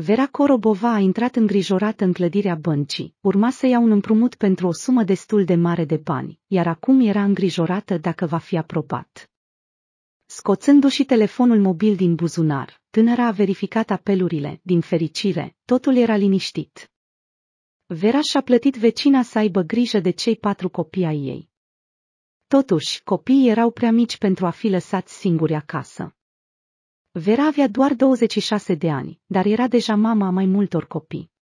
Vera Corobova a intrat îngrijorată în clădirea băncii, urma să ia un împrumut pentru o sumă destul de mare de bani, iar acum era îngrijorată dacă va fi aprobat. Scoțându-și telefonul mobil din buzunar, tânăra a verificat apelurile, din fericire, totul era liniștit. Vera și-a plătit vecina să aibă grijă de cei patru copii ai ei. Totuși, copiii erau prea mici pentru a fi lăsați singuri acasă. Vera avea doar 26 de ani, dar era deja mama a mai multor copii.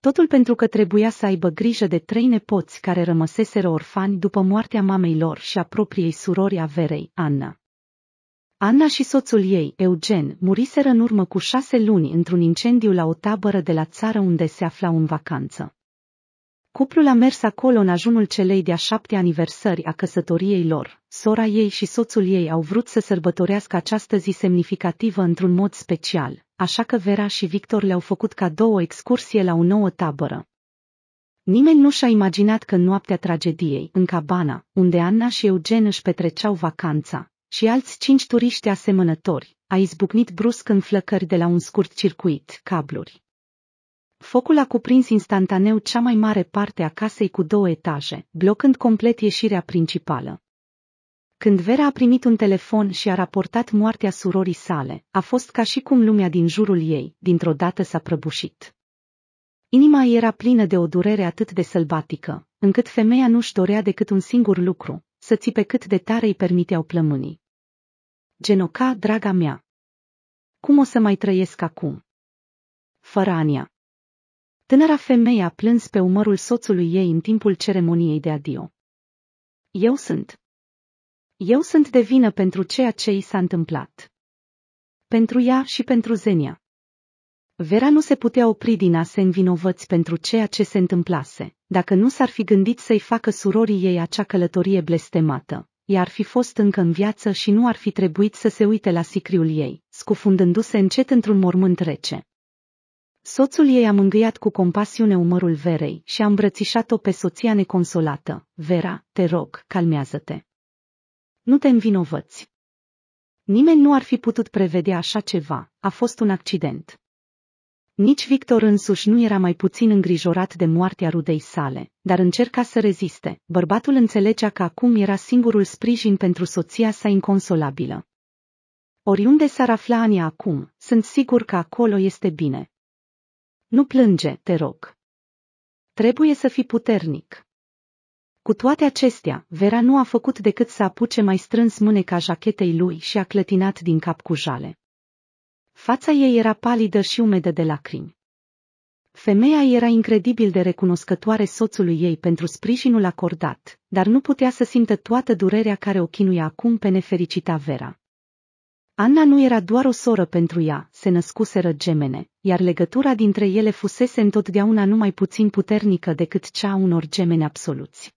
Totul pentru că trebuia să aibă grijă de trei nepoți care rămăseseră orfani după moartea mamei lor și a propriei surori a Verei, Anna. Anna și soțul ei, Eugen, muriseră în urmă cu șase luni într-un incendiu la o tabără de la țară unde se aflau în vacanță. Cuplul a mers acolo în ajunul celei de-a șapte aniversări a căsătoriei lor. Sora ei și soțul ei au vrut să sărbătorească această zi semnificativă într-un mod special, așa că Vera și Victor le-au făcut cadou o excursie la o nouă tabără. Nimeni nu și-a imaginat că noaptea tragediei, în cabana, unde Anna și Eugen își petreceau vacanța, și alți cinci turiști asemănători, a izbucnit brusc în flăcări de la un scurt circuit, cabluri. Focul a cuprins instantaneu cea mai mare parte a casei cu două etaje, blocând complet ieșirea principală. Când Vera a primit un telefon și a raportat moartea surorii sale, a fost ca și cum lumea din jurul ei, dintr-o dată s-a prăbușit. Inima era plină de o durere atât de sălbatică, încât femeia nu-și dorea decât un singur lucru, să țipe cât de tare îi permiteau plămânii. Genoca, draga mea! Cum o să mai trăiesc acum? Fără Ania. Tânăra femeie a plâns pe umărul soțului ei în timpul ceremoniei de adio. Eu sunt. Eu sunt de vină pentru ceea ce i s-a întâmplat. Pentru ea și pentru Zenia. Vera nu se putea opri din a se învinovăți pentru ceea ce se întâmplase. Dacă nu s-ar fi gândit să-i facă surorii ei acea călătorie blestemată, ea ar fi fost încă în viață și nu ar fi trebuit să se uite la sicriul ei, scufundându-se încet într-un mormânt rece. Soțul ei a mângâiat cu compasiune umărul Verei și a îmbrățișat-o pe soția neconsolată. Vera, te rog, calmează-te. Nu te învinovăți. Nimeni nu ar fi putut prevedea așa ceva, a fost un accident. Nici Victor însuși nu era mai puțin îngrijorat de moartea rudei sale, dar încerca să reziste. Bărbatul înțelegea că acum era singurul sprijin pentru soția sa inconsolabilă. Oriunde s-ar afla Ania acum, sunt sigur că acolo este bine, nu plânge, te rog. Trebuie să fii puternic. Cu toate acestea, Vera nu a făcut decât să apuce mai strâns mâneca jachetei lui și a clătinat din cap cu jale. Fața ei era palidă și umedă de lacrimi. Femeia era incredibil de recunoscătoare soțului ei pentru sprijinul acordat, dar nu putea să simtă toată durerea care o chinuia acum pe nefericita Vera. Anna nu era doar o soră pentru ea, se născuseră gemene, iar legătura dintre ele fusese întotdeauna numai puțin puternică decât cea a unor gemene absoluți.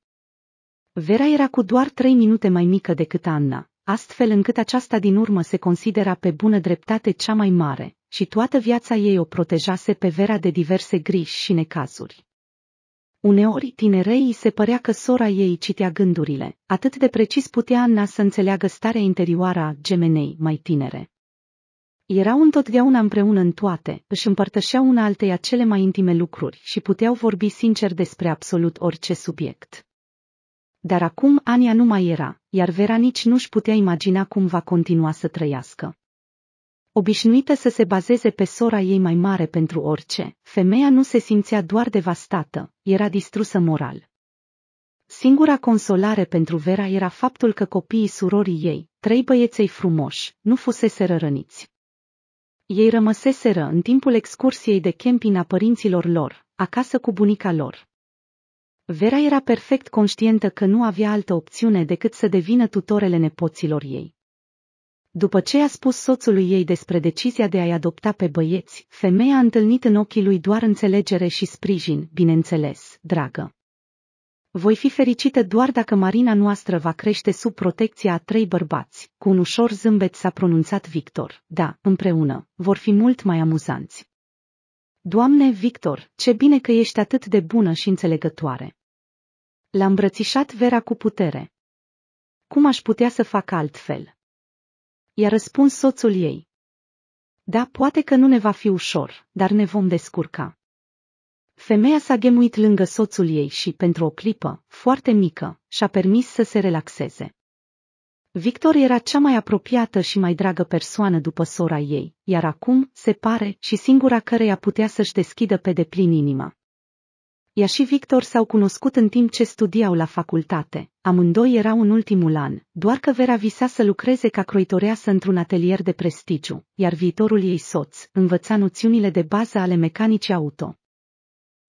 Vera era cu doar trei minute mai mică decât Anna, astfel încât aceasta din urmă se considera pe bună dreptate cea mai mare și toată viața ei o protejase pe Vera de diverse griji și necazuri. Uneori tinerei se părea că sora ei citea gândurile, atât de precis putea Anna să înțeleagă starea interioară a gemenei mai tinere. Erau întotdeauna împreună în toate, își împărtășeau una alteia cele mai intime lucruri și puteau vorbi sincer despre absolut orice subiect. Dar acum Ania nu mai era, iar Vera nici nu-și putea imagina cum va continua să trăiască obișnuită să se bazeze pe sora ei mai mare pentru orice, femeia nu se simțea doar devastată, era distrusă moral. Singura consolare pentru Vera era faptul că copiii surorii ei, trei băieței frumoși, nu fusese răniți. Ei rămăseseră în timpul excursiei de camping a părinților lor, acasă cu bunica lor. Vera era perfect conștientă că nu avea altă opțiune decât să devină tutorele nepoților ei. După ce a spus soțului ei despre decizia de a-i adopta pe băieți, femeia a întâlnit în ochii lui doar înțelegere și sprijin, bineînțeles, dragă. Voi fi fericită doar dacă marina noastră va crește sub protecția a trei bărbați, cu un ușor zâmbet s-a pronunțat Victor. Da, împreună, vor fi mult mai amuzanți. Doamne Victor, ce bine că ești atât de bună și înțelegătoare. L-a îmbrățișat Vera cu putere. Cum aș putea să fac altfel? i-a răspuns soțul ei. Da, poate că nu ne va fi ușor, dar ne vom descurca. Femeia s-a gemuit lângă soțul ei și, pentru o clipă, foarte mică, și-a permis să se relaxeze. Victor era cea mai apropiată și mai dragă persoană după sora ei, iar acum, se pare, și singura căreia putea să-și deschidă pe deplin inima. Ea și Victor s-au cunoscut în timp ce studiau la facultate. Amândoi erau în ultimul an, doar că Vera visa să lucreze ca croitoreasă într-un atelier de prestigiu, iar viitorul ei soț învăța noțiunile de bază ale mecanicii auto.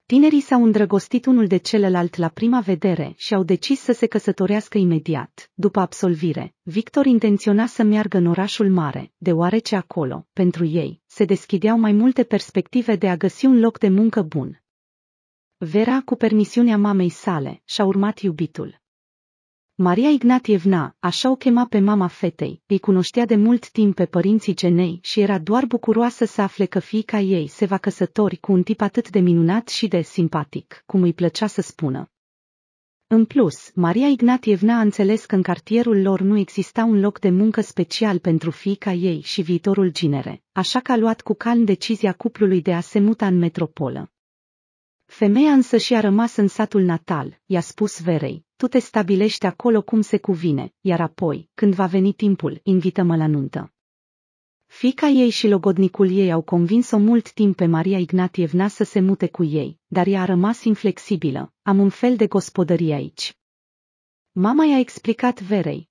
Tinerii s-au îndrăgostit unul de celălalt la prima vedere și au decis să se căsătorească imediat. După absolvire, Victor intenționa să meargă în orașul mare, deoarece acolo, pentru ei, se deschideau mai multe perspective de a găsi un loc de muncă bun, Vera, cu permisiunea mamei sale, și-a urmat iubitul. Maria Ignatievna, așa o chema pe mama fetei, îi cunoștea de mult timp pe părinții Genei și era doar bucuroasă să afle că fiica ei se va căsători cu un tip atât de minunat și de simpatic, cum îi plăcea să spună. În plus, Maria Ignatievna a înțeles că în cartierul lor nu exista un loc de muncă special pentru fiica ei și viitorul ginere, așa că a luat cu calm decizia cuplului de a se muta în metropolă. Femeia însă și-a rămas în satul natal, i-a spus Verei, tu te stabilești acolo cum se cuvine, iar apoi, când va veni timpul, invită-mă la nuntă. Fica ei și logodnicul ei au convins-o mult timp pe Maria Ignatievna să se mute cu ei, dar ea a rămas inflexibilă, am un fel de gospodărie aici. Mama i-a explicat Verei.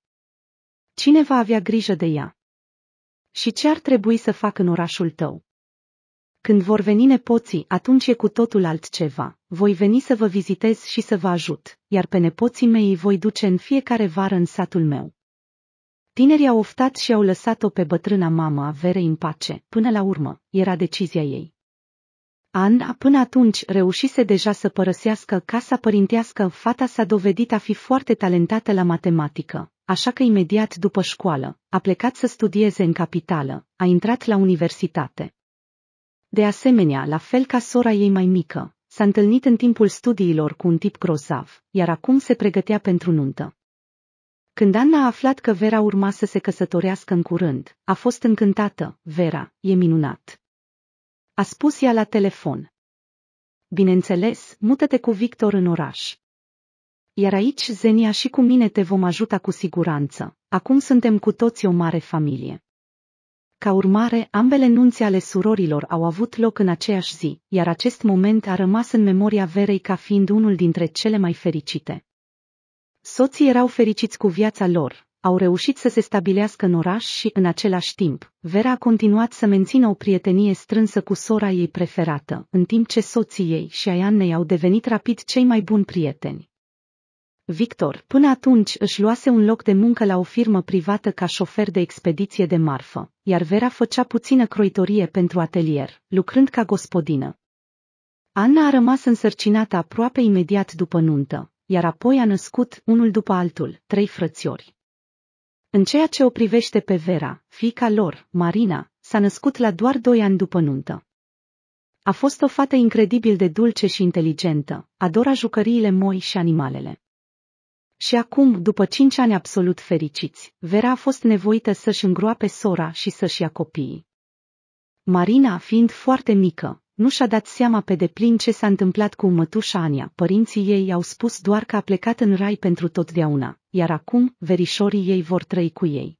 Cine va avea grijă de ea? Și ce ar trebui să fac în orașul tău? Când vor veni nepoții, atunci e cu totul altceva. Voi veni să vă vizitez și să vă ajut, iar pe nepoții mei îi voi duce în fiecare vară în satul meu. Tinerii au oftat și au lăsat-o pe bătrâna mamă a Verei în pace. Până la urmă, era decizia ei. Anna până atunci reușise deja să părăsească casa părintească, fata s-a dovedit a fi foarte talentată la matematică, așa că imediat după școală a plecat să studieze în capitală, a intrat la universitate. De asemenea, la fel ca sora ei mai mică, s-a întâlnit în timpul studiilor cu un tip grozav, iar acum se pregătea pentru nuntă. Când Anna a aflat că Vera urma să se căsătorească în curând, a fost încântată, Vera, e minunat. A spus ea la telefon. Bineînțeles, mută-te cu Victor în oraș. Iar aici Zenia și cu mine te vom ajuta cu siguranță, acum suntem cu toți o mare familie. Ca urmare, ambele nunți ale surorilor au avut loc în aceeași zi, iar acest moment a rămas în memoria Verei ca fiind unul dintre cele mai fericite. Soții erau fericiți cu viața lor, au reușit să se stabilească în oraș și, în același timp, Vera a continuat să mențină o prietenie strânsă cu sora ei preferată, în timp ce soții ei și ai au devenit rapid cei mai buni prieteni. Victor, până atunci, își luase un loc de muncă la o firmă privată ca șofer de expediție de marfă, iar Vera făcea puțină croitorie pentru atelier, lucrând ca gospodină. Anna a rămas însărcinată aproape imediat după nuntă, iar apoi a născut, unul după altul, trei frățiori. În ceea ce o privește pe Vera, fica lor, Marina, s-a născut la doar doi ani după nuntă. A fost o fată incredibil de dulce și inteligentă, adora jucăriile moi și animalele. Și acum, după cinci ani absolut fericiți, Vera a fost nevoită să-și îngroape sora și să-și ia copiii. Marina, fiind foarte mică, nu și-a dat seama pe deplin ce s-a întâmplat cu mătușa Ania. Părinții ei i-au spus doar că a plecat în rai pentru totdeauna, iar acum verișorii ei vor trăi cu ei.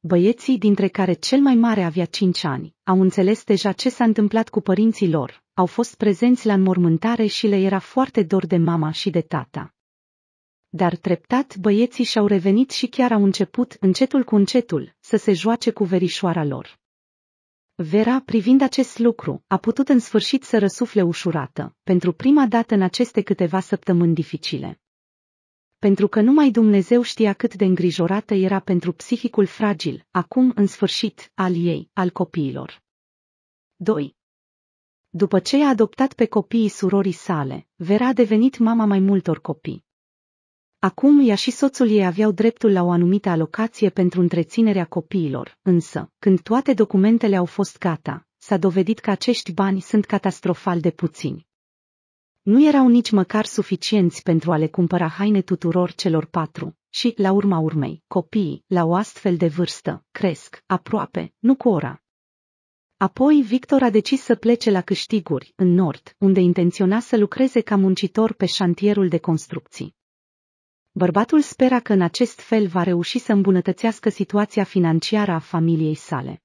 Băieții, dintre care cel mai mare avea cinci ani, au înțeles deja ce s-a întâmplat cu părinții lor, au fost prezenți la înmormântare și le era foarte dor de mama și de tata. Dar treptat băieții și-au revenit și chiar au început, încetul cu încetul, să se joace cu verișoara lor. Vera, privind acest lucru, a putut în sfârșit să răsufle ușurată, pentru prima dată în aceste câteva săptămâni dificile. Pentru că numai Dumnezeu știa cât de îngrijorată era pentru psihicul fragil, acum în sfârșit, al ei, al copiilor. 2. După ce a adoptat pe copiii surorii sale, Vera a devenit mama mai multor copii. Acum ea și soțul ei aveau dreptul la o anumită alocație pentru întreținerea copiilor, însă, când toate documentele au fost gata, s-a dovedit că acești bani sunt catastrofal de puțini. Nu erau nici măcar suficienți pentru a le cumpăra haine tuturor celor patru și, la urma urmei, copiii, la o astfel de vârstă, cresc, aproape, nu cu ora. Apoi Victor a decis să plece la câștiguri, în nord, unde intenționa să lucreze ca muncitor pe șantierul de construcții. Bărbatul spera că în acest fel va reuși să îmbunătățească situația financiară a familiei sale.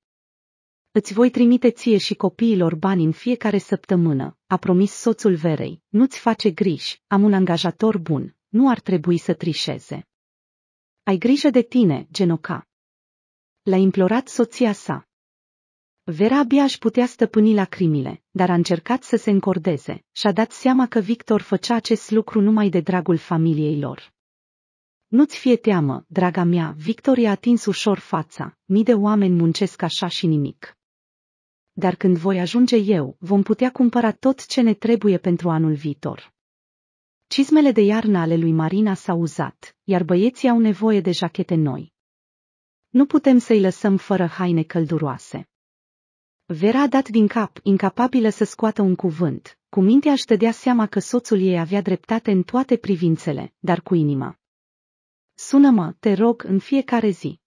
Îți voi trimite ție și copiilor bani în fiecare săptămână, a promis soțul Verei. Nu-ți face griji, am un angajator bun, nu ar trebui să trișeze. Ai grijă de tine, genoca. L-a implorat soția sa. Vera abia își putea stăpâni lacrimile, dar a încercat să se încordeze și a dat seama că Victor făcea acest lucru numai de dragul familiei lor. Nu-ți fie teamă, draga mea, Victoria a atins ușor fața, mii de oameni muncesc așa și nimic. Dar când voi ajunge eu, vom putea cumpăra tot ce ne trebuie pentru anul viitor. Cizmele de iarnă ale lui Marina s-au uzat, iar băieții au nevoie de jachete noi. Nu putem să-i lăsăm fără haine călduroase. Vera a dat din cap, incapabilă să scoată un cuvânt, cu mintea își dădea seama că soțul ei avea dreptate în toate privințele, dar cu inima. Sună-mă, te rog, în fiecare zi.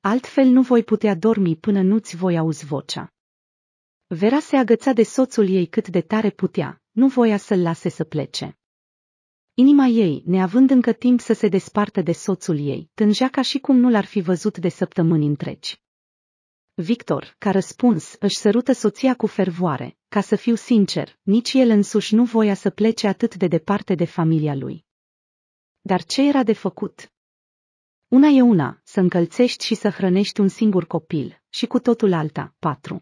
Altfel nu voi putea dormi până nu-ți voi auzi vocea. Vera se agăța de soțul ei cât de tare putea, nu voia să-l lase să plece. Inima ei, neavând încă timp să se despartă de soțul ei, tângea ca și cum nu l-ar fi văzut de săptămâni întregi. Victor, ca răspuns, își sărută soția cu fervoare, ca să fiu sincer, nici el însuși nu voia să plece atât de departe de familia lui. Dar ce era de făcut? Una e una, să încălțești și să hrănești un singur copil, și cu totul alta, patru.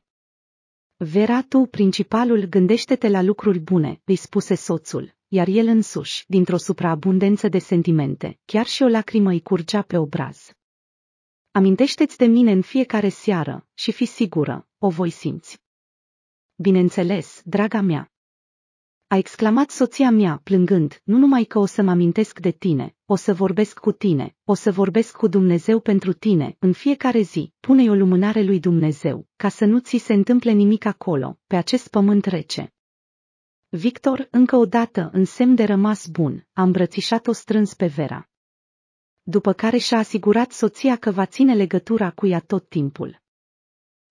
Vera, tu, principalul, gândește-te la lucruri bune, îi spuse soțul, iar el însuși, dintr-o supraabundență de sentimente, chiar și o lacrimă îi curgea pe obraz. Amintește-ți de mine în fiecare seară și fi sigură, o voi simți. Bineînțeles, draga mea. A exclamat soția mea, plângând, nu numai că o să-mi amintesc de tine, o să vorbesc cu tine, o să vorbesc cu Dumnezeu pentru tine, în fiecare zi, pune-i o lumânare lui Dumnezeu, ca să nu ți se întâmple nimic acolo, pe acest pământ rece. Victor, încă o dată, în semn de rămas bun, a îmbrățișat-o strâns pe Vera. După care și-a asigurat soția că va ține legătura cu ea tot timpul.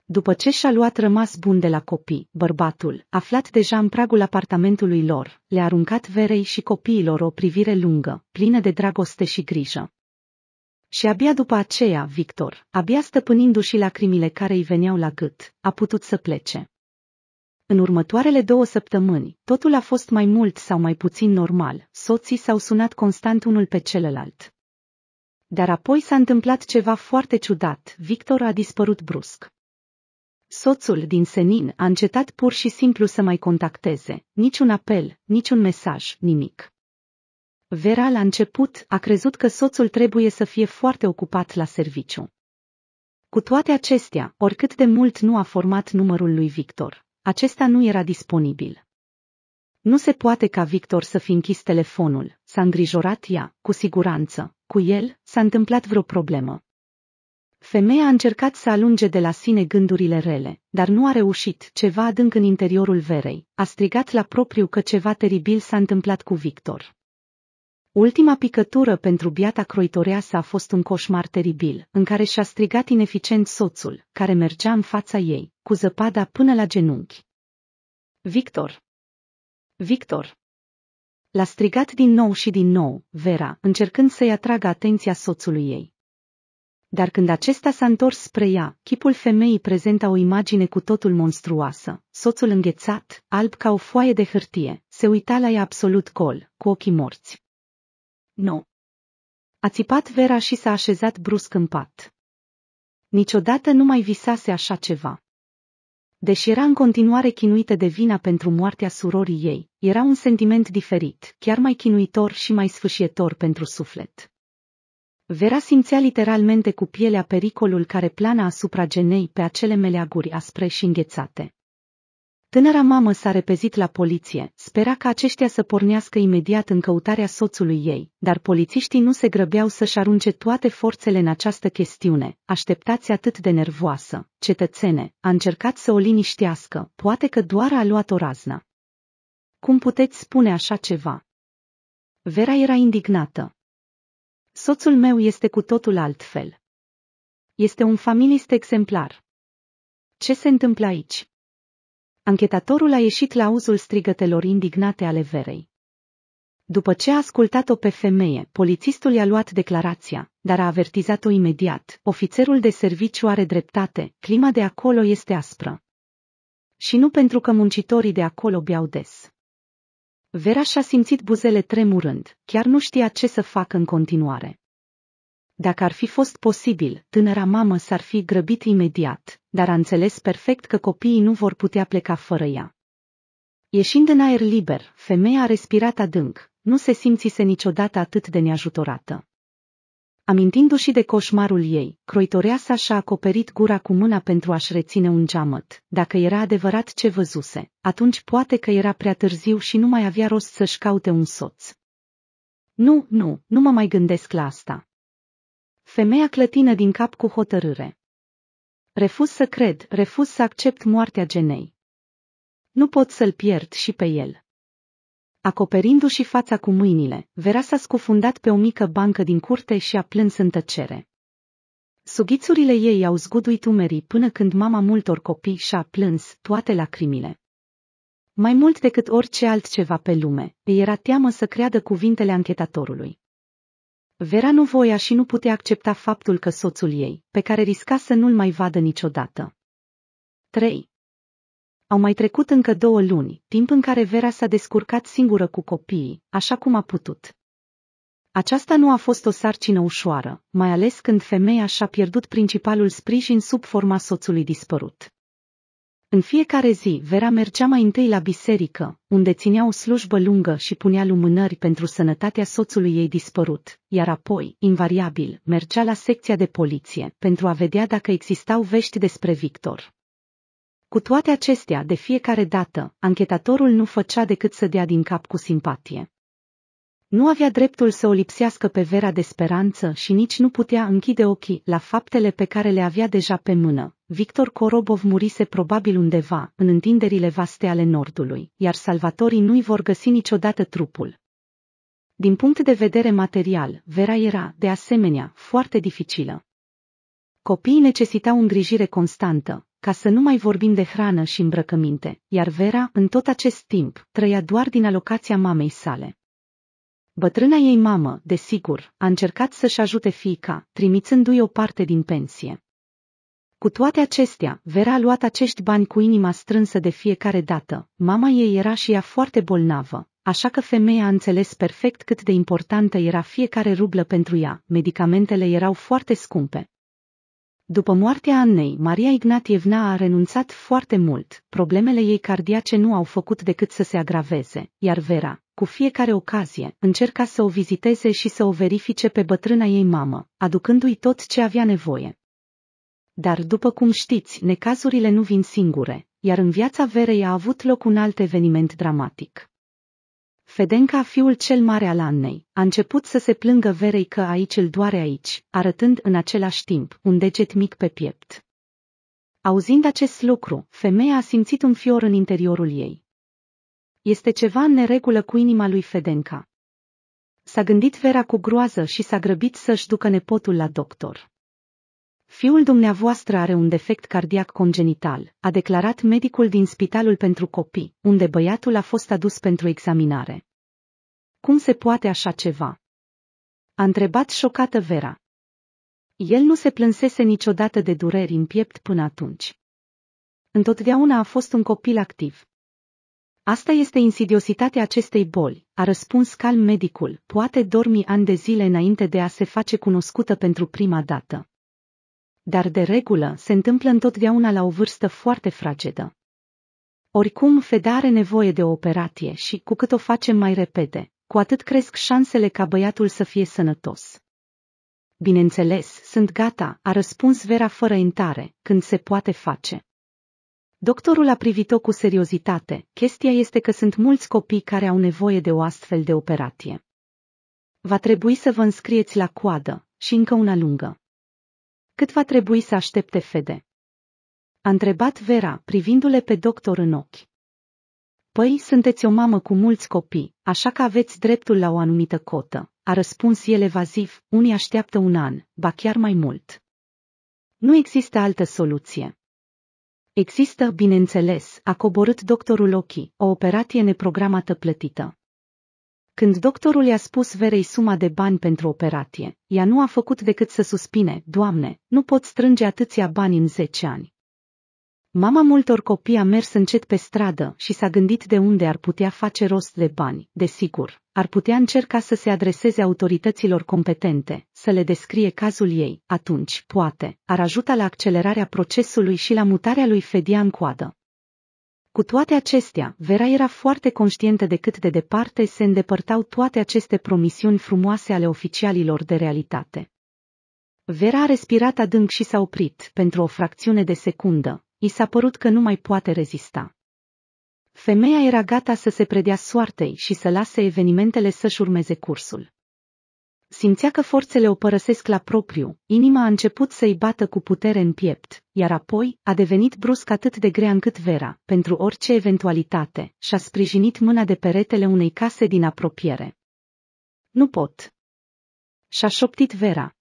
După ce și-a luat rămas bun de la copii, bărbatul, aflat deja în pragul apartamentului lor, le-a aruncat verei și copiilor o privire lungă, plină de dragoste și grijă. Și abia după aceea, Victor, abia stăpânindu-și lacrimile care îi veneau la gât, a putut să plece. În următoarele două săptămâni, totul a fost mai mult sau mai puțin normal, soții s-au sunat constant unul pe celălalt. Dar apoi s-a întâmplat ceva foarte ciudat, Victor a dispărut brusc. Soțul din senin a încetat pur și simplu să mai contacteze, niciun apel, niciun mesaj, nimic. Vera la început a crezut că soțul trebuie să fie foarte ocupat la serviciu. Cu toate acestea, oricât de mult nu a format numărul lui Victor, acesta nu era disponibil. Nu se poate ca Victor să fi închis telefonul, s-a îngrijorat ea, cu siguranță, cu el s-a întâmplat vreo problemă. Femeia a încercat să alunge de la sine gândurile rele, dar nu a reușit, ceva adânc în interiorul verei, a strigat la propriu că ceva teribil s-a întâmplat cu Victor. Ultima picătură pentru biata croitoreasă a fost un coșmar teribil, în care și-a strigat ineficient soțul, care mergea în fața ei, cu zăpada până la genunchi. Victor! Victor! L-a strigat din nou și din nou, Vera, încercând să-i atragă atenția soțului ei. Dar când acesta s-a întors spre ea, chipul femeii prezenta o imagine cu totul monstruoasă. Soțul înghețat, alb ca o foaie de hârtie, se uita la ea absolut col, cu ochii morți. Nu. No. A țipat Vera și s-a așezat brusc în pat. Niciodată nu mai visase așa ceva. Deși era în continuare chinuită de vina pentru moartea surorii ei, era un sentiment diferit, chiar mai chinuitor și mai sfâșietor pentru suflet. Vera simțea literalmente cu pielea pericolul care plana asupra genei pe acele meleaguri aspre și înghețate. Tânăra mamă s-a repezit la poliție, spera ca aceștia să pornească imediat în căutarea soțului ei, dar polițiștii nu se grăbeau să-și arunce toate forțele în această chestiune, așteptați atât de nervoasă. Cetățene, a încercat să o liniștească, poate că doar a luat o raznă. Cum puteți spune așa ceva? Vera era indignată. Soțul meu este cu totul altfel. Este un familist exemplar. Ce se întâmplă aici? Anchetatorul a ieșit la uzul strigătelor indignate ale Verei. După ce a ascultat-o pe femeie, polițistul i-a luat declarația, dar a avertizat-o imediat. Ofițerul de serviciu are dreptate, clima de acolo este aspră. Și nu pentru că muncitorii de acolo beau des. Vera și-a simțit buzele tremurând, chiar nu știa ce să facă în continuare. Dacă ar fi fost posibil, tânăra mamă s-ar fi grăbit imediat, dar a înțeles perfect că copiii nu vor putea pleca fără ea. Ieșind în aer liber, femeia a respirat adânc, nu se simțise niciodată atât de neajutorată. Amintindu-și de coșmarul ei, croitoreasa și-a acoperit gura cu mâna pentru a-și reține un geamăt. Dacă era adevărat ce văzuse, atunci poate că era prea târziu și nu mai avea rost să-și caute un soț. Nu, nu, nu mă mai gândesc la asta. Femeia clătină din cap cu hotărâre. Refuz să cred, refuz să accept moartea genei. Nu pot să-l pierd și pe el. Acoperindu-și fața cu mâinile, Vera s-a scufundat pe o mică bancă din curte și a plâns în tăcere. Sughițurile ei au zguduit umerii până când mama multor copii și-a plâns toate lacrimile. Mai mult decât orice altceva pe lume, îi era teamă să creadă cuvintele anchetatorului. Vera nu voia și nu putea accepta faptul că soțul ei, pe care risca să nu-l mai vadă niciodată. 3. Au mai trecut încă două luni, timp în care Vera s-a descurcat singură cu copiii, așa cum a putut. Aceasta nu a fost o sarcină ușoară, mai ales când femeia și-a pierdut principalul sprijin sub forma soțului dispărut. În fiecare zi, Vera mergea mai întâi la biserică, unde ținea o slujbă lungă și punea lumânări pentru sănătatea soțului ei dispărut, iar apoi, invariabil, mergea la secția de poliție pentru a vedea dacă existau vești despre Victor. Cu toate acestea, de fiecare dată, anchetatorul nu făcea decât să dea din cap cu simpatie. Nu avea dreptul să o lipsească pe Vera de speranță și nici nu putea închide ochii la faptele pe care le avea deja pe mână. Victor Korobov murise probabil undeva, în întinderile vaste ale Nordului, iar salvatorii nu-i vor găsi niciodată trupul. Din punct de vedere material, Vera era, de asemenea, foarte dificilă. Copiii necesitau îngrijire constantă, ca să nu mai vorbim de hrană și îmbrăcăminte, iar Vera, în tot acest timp, trăia doar din alocația mamei sale. Bătrâna ei mamă, desigur, a încercat să-și ajute fiica, trimițându-i o parte din pensie. Cu toate acestea, Vera a luat acești bani cu inima strânsă de fiecare dată. Mama ei era și ea foarte bolnavă, așa că femeia a înțeles perfect cât de importantă era fiecare rublă pentru ea. Medicamentele erau foarte scumpe, după moartea Annei, Maria Ignatievna a renunțat foarte mult, problemele ei cardiace nu au făcut decât să se agraveze, iar Vera, cu fiecare ocazie, încerca să o viziteze și să o verifice pe bătrâna ei mamă, aducându-i tot ce avea nevoie. Dar după cum știți, necazurile nu vin singure, iar în viața Verei a avut loc un alt eveniment dramatic. Fedenca, fiul cel mare al Annei, a început să se plângă Verei că aici îl doare aici, arătând în același timp un deget mic pe piept. Auzind acest lucru, femeia a simțit un fior în interiorul ei. Este ceva în neregulă cu inima lui Fedenca. S-a gândit Vera cu groază și s-a grăbit să-și ducă nepotul la doctor. Fiul dumneavoastră are un defect cardiac congenital, a declarat medicul din Spitalul pentru Copii, unde băiatul a fost adus pentru examinare. Cum se poate așa ceva? A întrebat șocată Vera. El nu se plânsese niciodată de dureri în piept până atunci. Întotdeauna a fost un copil activ. Asta este insidiositatea acestei boli, a răspuns calm medicul, poate dormi ani de zile înainte de a se face cunoscută pentru prima dată. Dar de regulă se întâmplă întotdeauna la o vârstă foarte fragedă. Oricum, Feda are nevoie de o operație și, cu cât o facem mai repede, cu atât cresc șansele ca băiatul să fie sănătos. Bineînțeles, sunt gata, a răspuns Vera fără intare, când se poate face. Doctorul a privit-o cu seriozitate, chestia este că sunt mulți copii care au nevoie de o astfel de operație. Va trebui să vă înscrieți la coadă, și încă una lungă. Cât va trebui să aștepte Fede? A întrebat Vera, privindu-le pe doctor în ochi. Păi, sunteți o mamă cu mulți copii, așa că aveți dreptul la o anumită cotă, a răspuns el evaziv, unii așteaptă un an, ba chiar mai mult. Nu există altă soluție. Există, bineînțeles, a coborât doctorul ochii, o operație neprogramată plătită. Când doctorul i-a spus Verei suma de bani pentru operație, ea nu a făcut decât să suspine, Doamne, nu pot strânge atâția bani în 10 ani. Mama multor copii a mers încet pe stradă și s-a gândit de unde ar putea face rost de bani, desigur. Ar putea încerca să se adreseze autorităților competente, să le descrie cazul ei, atunci, poate, ar ajuta la accelerarea procesului și la mutarea lui Fedia în coadă. Cu toate acestea, Vera era foarte conștientă de cât de departe se îndepărtau toate aceste promisiuni frumoase ale oficialilor de realitate. Vera a respirat adânc și s-a oprit pentru o fracțiune de secundă, I s-a părut că nu mai poate rezista. Femeia era gata să se predea soartei și să lase evenimentele să-și urmeze cursul. Simțea că forțele o părăsesc la propriu, inima a început să-i bată cu putere în piept, iar apoi a devenit brusc atât de grea încât Vera, pentru orice eventualitate, și-a sprijinit mâna de peretele unei case din apropiere. Nu pot. Și-a șoptit Vera.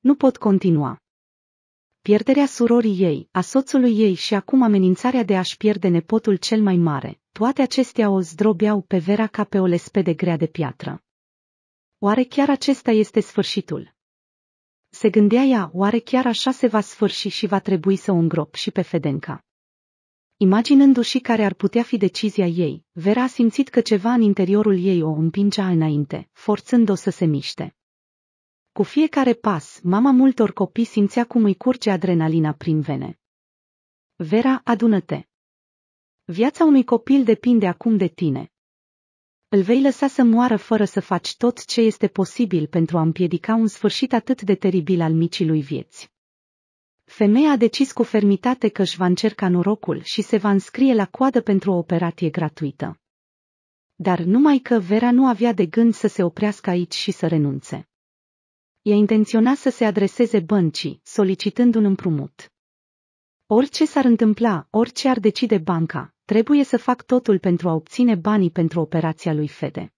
Nu pot continua pierderea surorii ei, a soțului ei și acum amenințarea de a-și pierde nepotul cel mai mare, toate acestea o zdrobeau pe Vera ca pe o lespede grea de piatră. Oare chiar acesta este sfârșitul? Se gândea ea, oare chiar așa se va sfârși și va trebui să o îngrop și pe Fedenca. Imaginându-și care ar putea fi decizia ei, Vera a simțit că ceva în interiorul ei o împingea înainte, forțând-o să se miște. Cu fiecare pas, mama multor copii simțea cum îi curge adrenalina prin vene. Vera, adună-te! Viața unui copil depinde acum de tine. Îl vei lăsa să moară fără să faci tot ce este posibil pentru a împiedica un sfârșit atât de teribil al lui vieți. Femeia a decis cu fermitate că își va încerca norocul și se va înscrie la coadă pentru o operație gratuită. Dar numai că Vera nu avea de gând să se oprească aici și să renunțe ea intenționa să se adreseze băncii, solicitând un împrumut. Orice s-ar întâmpla, orice ar decide banca, trebuie să fac totul pentru a obține banii pentru operația lui Fede.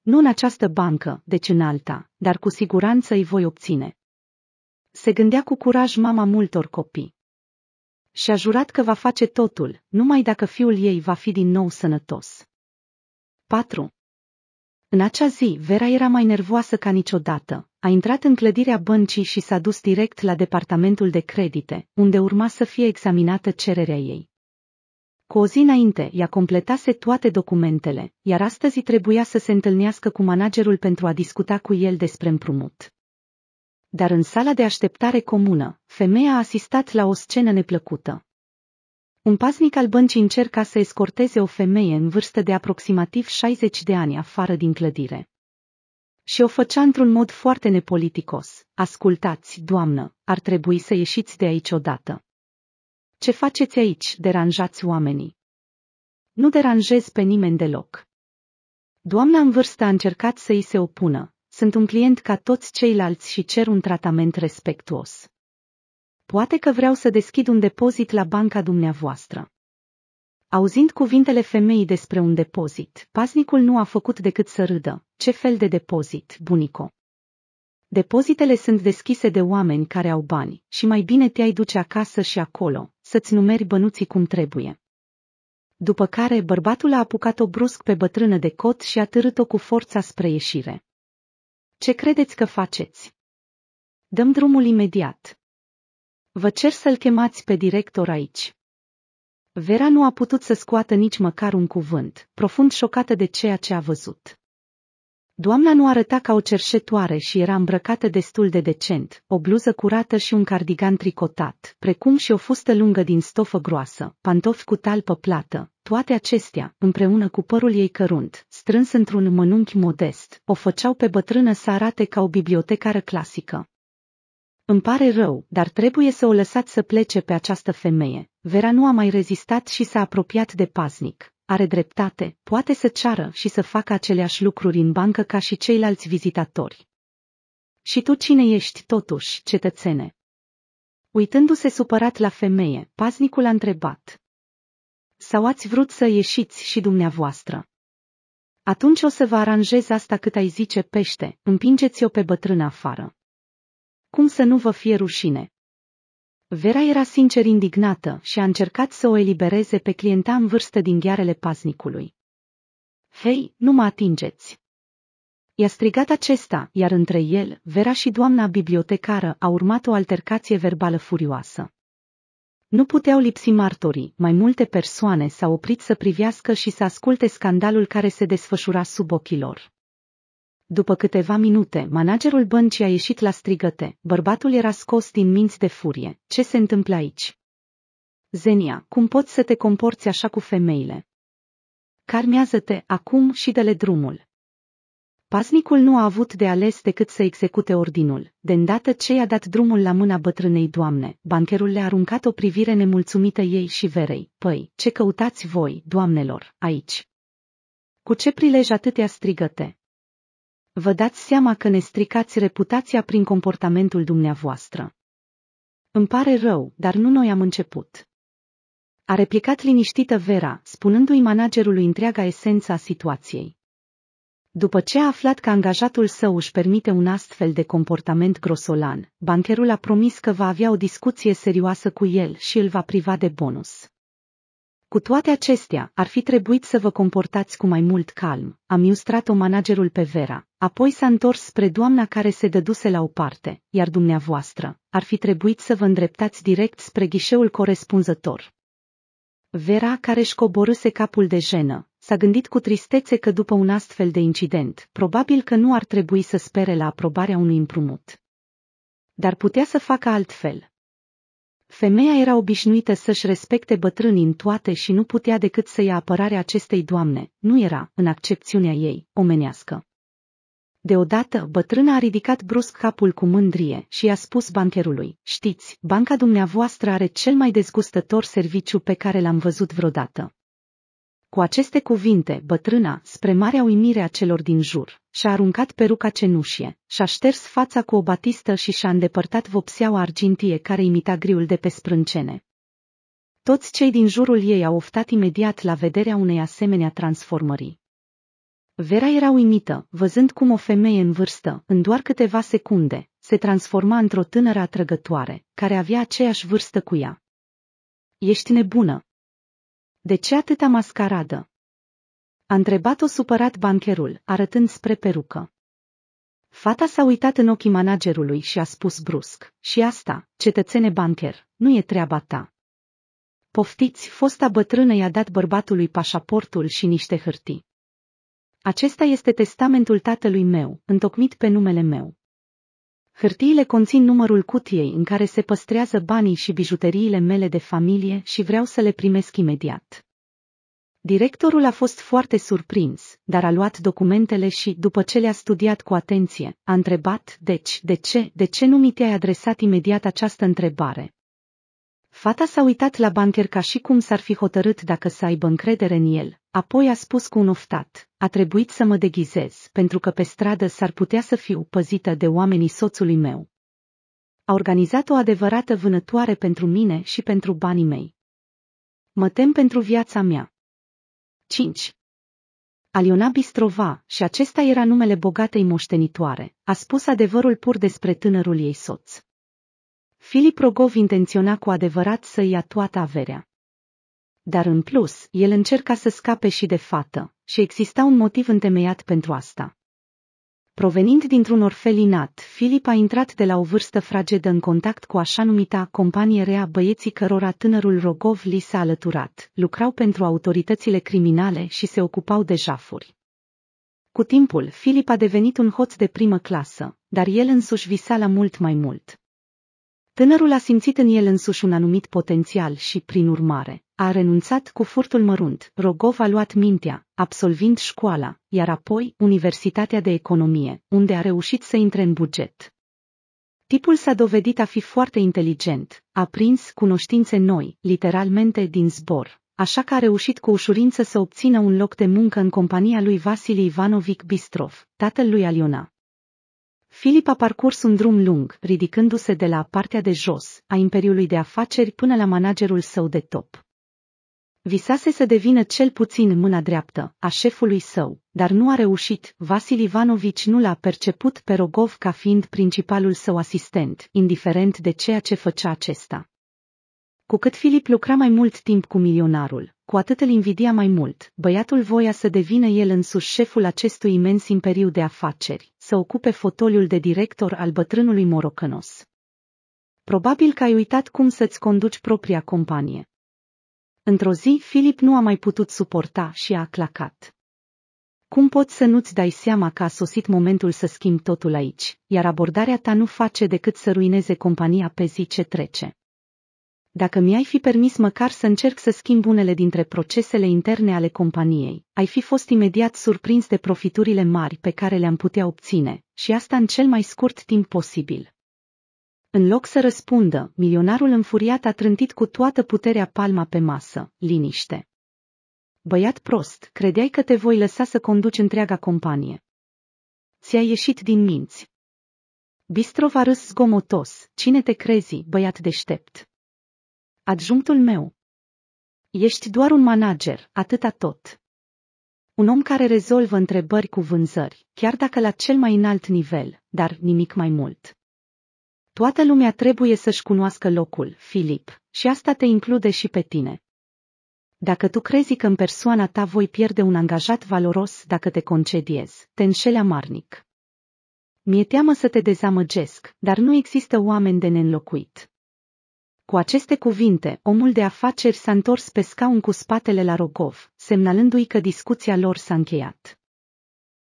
Nu în această bancă, deci în alta, dar cu siguranță îi voi obține. Se gândea cu curaj mama multor copii. Și a jurat că va face totul, numai dacă fiul ei va fi din nou sănătos. 4. În acea zi, Vera era mai nervoasă ca niciodată, a intrat în clădirea băncii și s-a dus direct la departamentul de credite, unde urma să fie examinată cererea ei. Cu o zi înainte, ea completase toate documentele, iar astăzi trebuia să se întâlnească cu managerul pentru a discuta cu el despre împrumut. Dar în sala de așteptare comună, femeia a asistat la o scenă neplăcută. Un paznic al băncii încerca să escorteze o femeie în vârstă de aproximativ 60 de ani afară din clădire și o făcea într-un mod foarte nepoliticos. Ascultați, doamnă, ar trebui să ieșiți de aici odată. Ce faceți aici, deranjați oamenii? Nu deranjez pe nimeni deloc. Doamna în vârstă a încercat să îi se opună. Sunt un client ca toți ceilalți și cer un tratament respectuos. Poate că vreau să deschid un depozit la banca dumneavoastră. Auzind cuvintele femeii despre un depozit, pasnicul nu a făcut decât să râdă. Ce fel de depozit, bunico? Depozitele sunt deschise de oameni care au bani și mai bine te-ai duce acasă și acolo, să-ți numeri bănuții cum trebuie. După care bărbatul a apucat-o brusc pe bătrână de cot și a târât-o cu forța spre ieșire. Ce credeți că faceți? Dăm drumul imediat. Vă cer să-l chemați pe director aici. Vera nu a putut să scoată nici măcar un cuvânt, profund șocată de ceea ce a văzut. Doamna nu arăta ca o cerșetoare și era îmbrăcată destul de decent, o bluză curată și un cardigan tricotat, precum și o fustă lungă din stofă groasă, pantofi cu talpă plată. Toate acestea, împreună cu părul ei cărunt, strâns într-un mănunchi modest, o făceau pe bătrână să arate ca o bibliotecară clasică. Îmi pare rău, dar trebuie să o lăsați să plece pe această femeie. Vera nu a mai rezistat și s-a apropiat de paznic. Are dreptate, poate să ceară și să facă aceleași lucruri în bancă ca și ceilalți vizitatori. Și tu cine ești totuși, cetățene? Uitându-se supărat la femeie, paznicul a întrebat. Sau ați vrut să ieșiți și dumneavoastră? Atunci o să vă aranjez asta cât ai zice pește, împingeți-o pe bătrână afară. Cum să nu vă fie rușine? Vera era sincer indignată și a încercat să o elibereze pe clienta în vârstă din ghearele paznicului. Hei, nu mă atingeți! I-a strigat acesta, iar între el, Vera și doamna bibliotecară a urmat o altercație verbală furioasă. Nu puteau lipsi martorii, mai multe persoane s-au oprit să privească și să asculte scandalul care se desfășura sub ochii lor. După câteva minute, managerul băncii a ieșit la strigăte. Bărbatul era scos din minți de furie. Ce se întâmplă aici? Zenia, cum poți să te comporți așa cu femeile? Carmează-te acum și dă-le drumul. Pasnicul nu a avut de ales decât să execute ordinul. De îndată ce i-a dat drumul la mâna bătrânei doamne, bancherul le-a aruncat o privire nemulțumită ei și verei. Păi, ce căutați voi, doamnelor, aici? Cu ce prilej atâtea strigăte? Vă dați seama că ne stricați reputația prin comportamentul dumneavoastră. Îmi pare rău, dar nu noi am început. A replicat liniștită Vera, spunându-i managerului întreaga esență a situației. După ce a aflat că angajatul său își permite un astfel de comportament grosolan, bancherul a promis că va avea o discuție serioasă cu el și îl va priva de bonus. Cu toate acestea, ar fi trebuit să vă comportați cu mai mult calm, a miustrat-o managerul pe Vera, Apoi s-a întors spre doamna care se dăduse la o parte, iar dumneavoastră ar fi trebuit să vă îndreptați direct spre ghișeul corespunzător. Vera, care își coborâse capul de jenă, s-a gândit cu tristețe că după un astfel de incident, probabil că nu ar trebui să spere la aprobarea unui împrumut. Dar putea să facă altfel. Femeia era obișnuită să-și respecte bătrânii în toate și nu putea decât să ia apărarea acestei doamne, nu era, în accepțiunea ei, omenească. Deodată, bătrâna a ridicat brusc capul cu mândrie și i-a spus bancherului, știți, banca dumneavoastră are cel mai dezgustător serviciu pe care l-am văzut vreodată. Cu aceste cuvinte, bătrâna, spre marea uimire a celor din jur, și-a aruncat peruca cenușie, și-a șters fața cu o batistă și și-a îndepărtat vopseaua argintie care imita griul de pe sprâncene. Toți cei din jurul ei au oftat imediat la vederea unei asemenea transformării. Vera era uimită, văzând cum o femeie în vârstă, în doar câteva secunde, se transforma într-o tânără atrăgătoare, care avea aceeași vârstă cu ea. Ești nebună! De ce atâta mascaradă? A întrebat-o supărat bancherul, arătând spre perucă. Fata s-a uitat în ochii managerului și a spus brusc, și asta, cetățene bancher, nu e treaba ta. Poftiți, fosta bătrână i-a dat bărbatului pașaportul și niște hârtii. Acesta este testamentul tatălui meu, întocmit pe numele meu. Hârtiile conțin numărul cutiei în care se păstrează banii și bijuteriile mele de familie și vreau să le primesc imediat. Directorul a fost foarte surprins, dar a luat documentele și, după ce le-a studiat cu atenție, a întrebat, deci, de ce, de ce nu mi te-ai adresat imediat această întrebare? Fata s-a uitat la bancher ca și cum s-ar fi hotărât dacă să aibă încredere în el, apoi a spus cu un oftat, a trebuit să mă deghizez, pentru că pe stradă s-ar putea să fiu păzită de oamenii soțului meu. A organizat o adevărată vânătoare pentru mine și pentru banii mei. Mă tem pentru viața mea. 5. Aliona Bistrova, și acesta era numele bogatei moștenitoare, a spus adevărul pur despre tânărul ei soț. Filip Rogov intenționa cu adevărat să ia toată averea. Dar în plus, el încerca să scape și de fată, și exista un motiv întemeiat pentru asta. Provenind dintr-un orfelinat, Filip a intrat de la o vârstă fragedă în contact cu așa numita companie rea băieții cărora tânărul Rogov li s-a alăturat, lucrau pentru autoritățile criminale și se ocupau de jafuri. Cu timpul, Filip a devenit un hoț de primă clasă, dar el însuși visa la mult mai mult. Tânărul a simțit în el însuși un anumit potențial și, prin urmare, a renunțat cu furtul mărunt. Rogov a luat mintea, absolvind școala, iar apoi Universitatea de Economie, unde a reușit să intre în buget. Tipul s-a dovedit a fi foarte inteligent, a prins cunoștințe noi, literalmente din zbor, așa că a reușit cu ușurință să obțină un loc de muncă în compania lui Vasili Ivanovic Bistrov, tatăl lui Aliona, Filip a parcurs un drum lung, ridicându-se de la partea de jos a imperiului de afaceri până la managerul său de top. Visase să devină cel puțin mâna dreaptă a șefului său, dar nu a reușit. Vasil Ivanovici nu l-a perceput pe Rogov ca fiind principalul său asistent, indiferent de ceea ce făcea acesta. Cu cât Filip lucra mai mult timp cu milionarul, cu atât îl invidia mai mult, băiatul voia să devină el însuși șeful acestui imens imperiu de afaceri să ocupe fotoliul de director al bătrânului morocănos. Probabil că ai uitat cum să-ți conduci propria companie. Într-o zi, Filip nu a mai putut suporta și a clacat. Cum poți să nu-ți dai seama că a sosit momentul să schimbi totul aici, iar abordarea ta nu face decât să ruineze compania pe zi ce trece? Dacă mi-ai fi permis măcar să încerc să schimb unele dintre procesele interne ale companiei, ai fi fost imediat surprins de profiturile mari pe care le-am putea obține, și asta în cel mai scurt timp posibil. În loc să răspundă, milionarul înfuriat a trântit cu toată puterea palma pe masă, liniște. Băiat prost, credeai că te voi lăsa să conduci întreaga companie. Ți-a ieșit din minți. Bistrov a râs zgomotos, cine te crezi, băiat deștept? adjunctul meu. Ești doar un manager, atâta tot. Un om care rezolvă întrebări cu vânzări, chiar dacă la cel mai înalt nivel, dar nimic mai mult. Toată lumea trebuie să-și cunoască locul, Filip, și asta te include și pe tine. Dacă tu crezi că în persoana ta voi pierde un angajat valoros dacă te concediezi, te înșeli amarnic. Mi-e teamă să te dezamăgesc, dar nu există oameni de neînlocuit. Cu aceste cuvinte, omul de afaceri s-a întors pe scaun cu spatele la Rogov, semnalându-i că discuția lor s-a încheiat.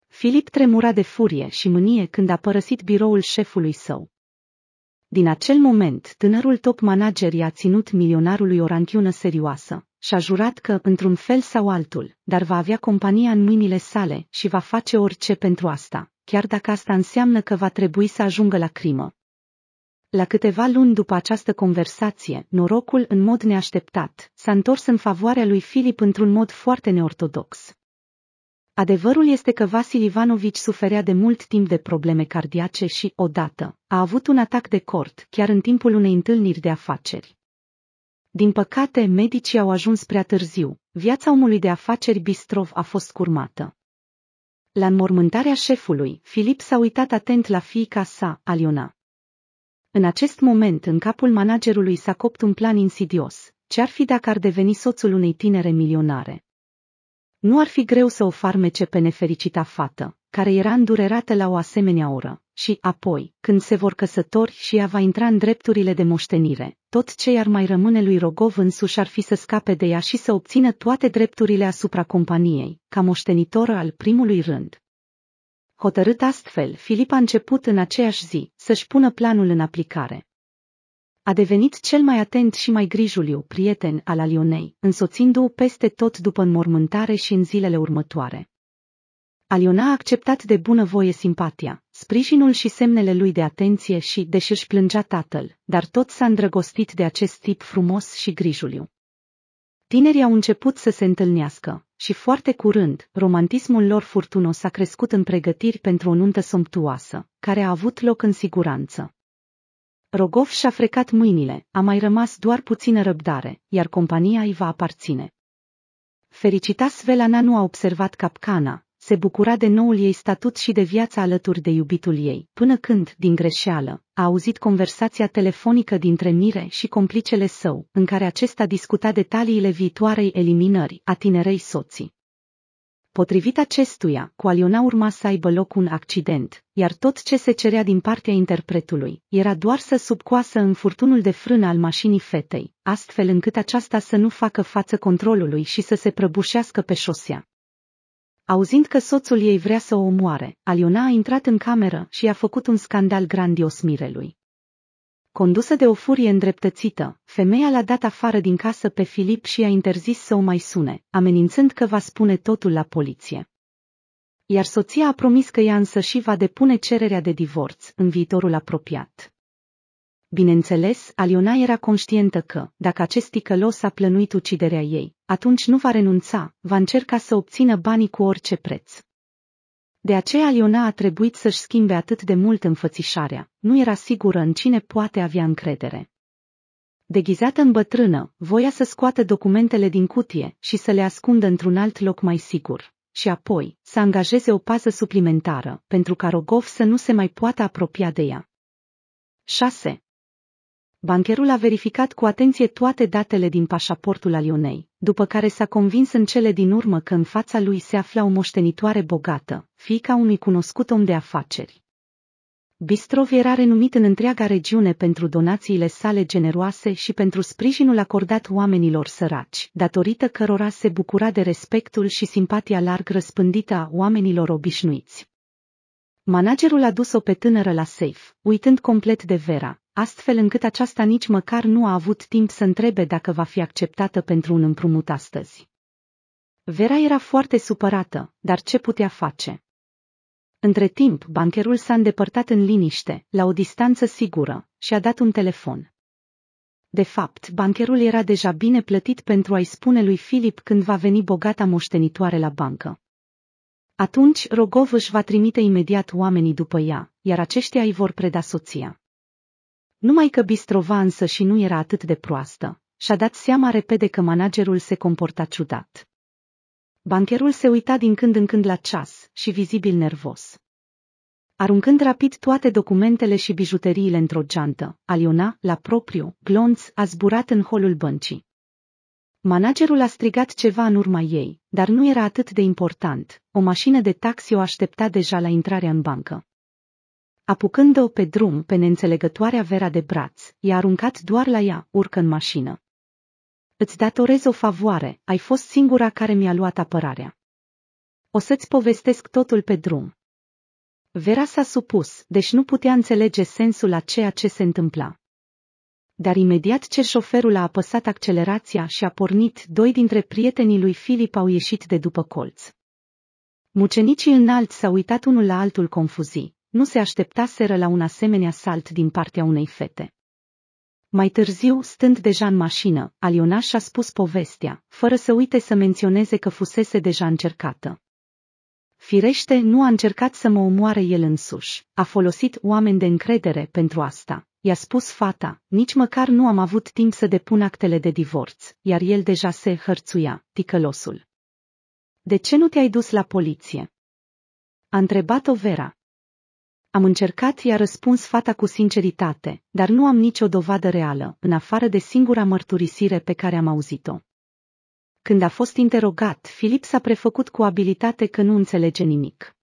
Filip tremura de furie și mânie când a părăsit biroul șefului său. Din acel moment, tânărul top manager i-a ținut milionarului o ranchiună serioasă și a jurat că, într-un fel sau altul, dar va avea compania în mâinile sale și va face orice pentru asta, chiar dacă asta înseamnă că va trebui să ajungă la crimă. La câteva luni după această conversație, norocul, în mod neașteptat, s-a întors în favoarea lui Filip într-un mod foarte neortodox. Adevărul este că Vasili Ivanovici suferea de mult timp de probleme cardiace și, odată, a avut un atac de cord, chiar în timpul unei întâlniri de afaceri. Din păcate, medicii au ajuns prea târziu. Viața omului de afaceri Bistrov a fost curmată. La înmormântarea șefului, Filip s-a uitat atent la fiica sa, Aliona. În acest moment în capul managerului s-a copt un plan insidios, ce-ar fi dacă ar deveni soțul unei tinere milionare. Nu ar fi greu să o farmece pe nefericita fată, care era îndurerată la o asemenea oră, și apoi, când se vor căsători și ea va intra în drepturile de moștenire, tot ce i-ar mai rămâne lui Rogov însuși ar fi să scape de ea și să obțină toate drepturile asupra companiei, ca moștenitor al primului rând. Hotărât astfel, Filip a început în aceeași zi să-și pună planul în aplicare. A devenit cel mai atent și mai grijuliu prieten al Alionei, însoțindu-o peste tot după înmormântare și în zilele următoare. Aliona a acceptat de bunăvoie simpatia, sprijinul și semnele lui de atenție și, deși își plângea tatăl, dar tot s-a îndrăgostit de acest tip frumos și grijuliu. Tinerii au început să se întâlnească, și foarte curând, romantismul lor furtunos a crescut în pregătiri pentru o nuntă somptuoasă, care a avut loc în siguranță. Rogov și-a frecat mâinile, a mai rămas doar puțină răbdare, iar compania îi va aparține. Fericita Svelana nu a observat capcana, se bucura de noul ei statut și de viața alături de iubitul ei, până când, din greșeală, a auzit conversația telefonică dintre Mire și complicele său, în care acesta discuta detaliile viitoarei eliminări a tinerei soții. Potrivit acestuia, cu Aliona urma să aibă loc un accident, iar tot ce se cerea din partea interpretului era doar să subcoasă în furtunul de frână al mașinii fetei, astfel încât aceasta să nu facă față controlului și să se prăbușească pe șosea. Auzind că soțul ei vrea să o omoare, Aliona a intrat în cameră și a făcut un scandal grandios mirelui. Condusă de o furie îndreptățită, femeia l-a dat afară din casă pe Filip și a interzis să o mai sune, amenințând că va spune totul la poliție. Iar soția a promis că ea însă și va depune cererea de divorț în viitorul apropiat. Bineînțeles, Aliona era conștientă că, dacă acest ticălos a plănuit uciderea ei, atunci nu va renunța, va încerca să obțină banii cu orice preț. De aceea Aliona a trebuit să-și schimbe atât de mult înfățișarea, nu era sigură în cine poate avea încredere. Deghizată în bătrână, voia să scoată documentele din cutie și să le ascundă într-un alt loc mai sigur. Și apoi, să angajeze o pază suplimentară, pentru ca Rogov să nu se mai poată apropia de ea. 6. Bancherul a verificat cu atenție toate datele din pașaportul Alionei, după care s-a convins în cele din urmă că în fața lui se afla o moștenitoare bogată, fiica unui cunoscut om de afaceri. Bistrov era renumit în întreaga regiune pentru donațiile sale generoase și pentru sprijinul acordat oamenilor săraci, datorită cărora se bucura de respectul și simpatia larg răspândită a oamenilor obișnuiți. Managerul a dus-o pe tânără la safe, uitând complet de Vera, astfel încât aceasta nici măcar nu a avut timp să întrebe dacă va fi acceptată pentru un împrumut astăzi. Vera era foarte supărată, dar ce putea face? Între timp, bancherul s-a îndepărtat în liniște, la o distanță sigură, și a dat un telefon. De fapt, bancherul era deja bine plătit pentru a-i spune lui Filip când va veni bogata moștenitoare la bancă. Atunci, Rogov își va trimite imediat oamenii după ea, iar aceștia îi vor preda soția. Numai că Bistrova însă și nu era atât de proastă, și-a dat seama repede că managerul se comporta ciudat. Bancherul se uita din când în când la ceas și vizibil nervos. Aruncând rapid toate documentele și bijuteriile într-o geantă, Aliona, la propriu, glonț, a zburat în holul băncii. Managerul a strigat ceva în urma ei, dar nu era atât de important. O mașină de taxi o aștepta deja la intrarea în bancă. Apucând-o pe drum pe neînțelegătoarea Vera de braț, i-a aruncat doar la ea, urcă în mașină. Îți datorez o favoare, ai fost singura care mi-a luat apărarea. O să-ți povestesc totul pe drum. Vera s-a supus, deci nu putea înțelege sensul a ceea ce se întâmpla. Dar imediat ce șoferul a apăsat accelerația și a pornit, doi dintre prietenii lui Filip au ieșit de după colț. Mucenicii înalți s-au uitat unul la altul confuzii, nu se așteptaseră la un asemenea salt din partea unei fete. Mai târziu, stând deja în mașină, Aliona și-a spus povestea, fără să uite să menționeze că fusese deja încercată. Firește, nu a încercat să mă omoare el însuși, a folosit oameni de încredere pentru asta. I-a spus fata, nici măcar nu am avut timp să depun actele de divorț, iar el deja se hărțuia, ticălosul. De ce nu te-ai dus la poliție? A întrebat-o Vera. Am încercat, i-a răspuns fata cu sinceritate, dar nu am nicio dovadă reală, în afară de singura mărturisire pe care am auzit-o. Când a fost interogat, Filip s-a prefăcut cu abilitate că nu înțelege nimic.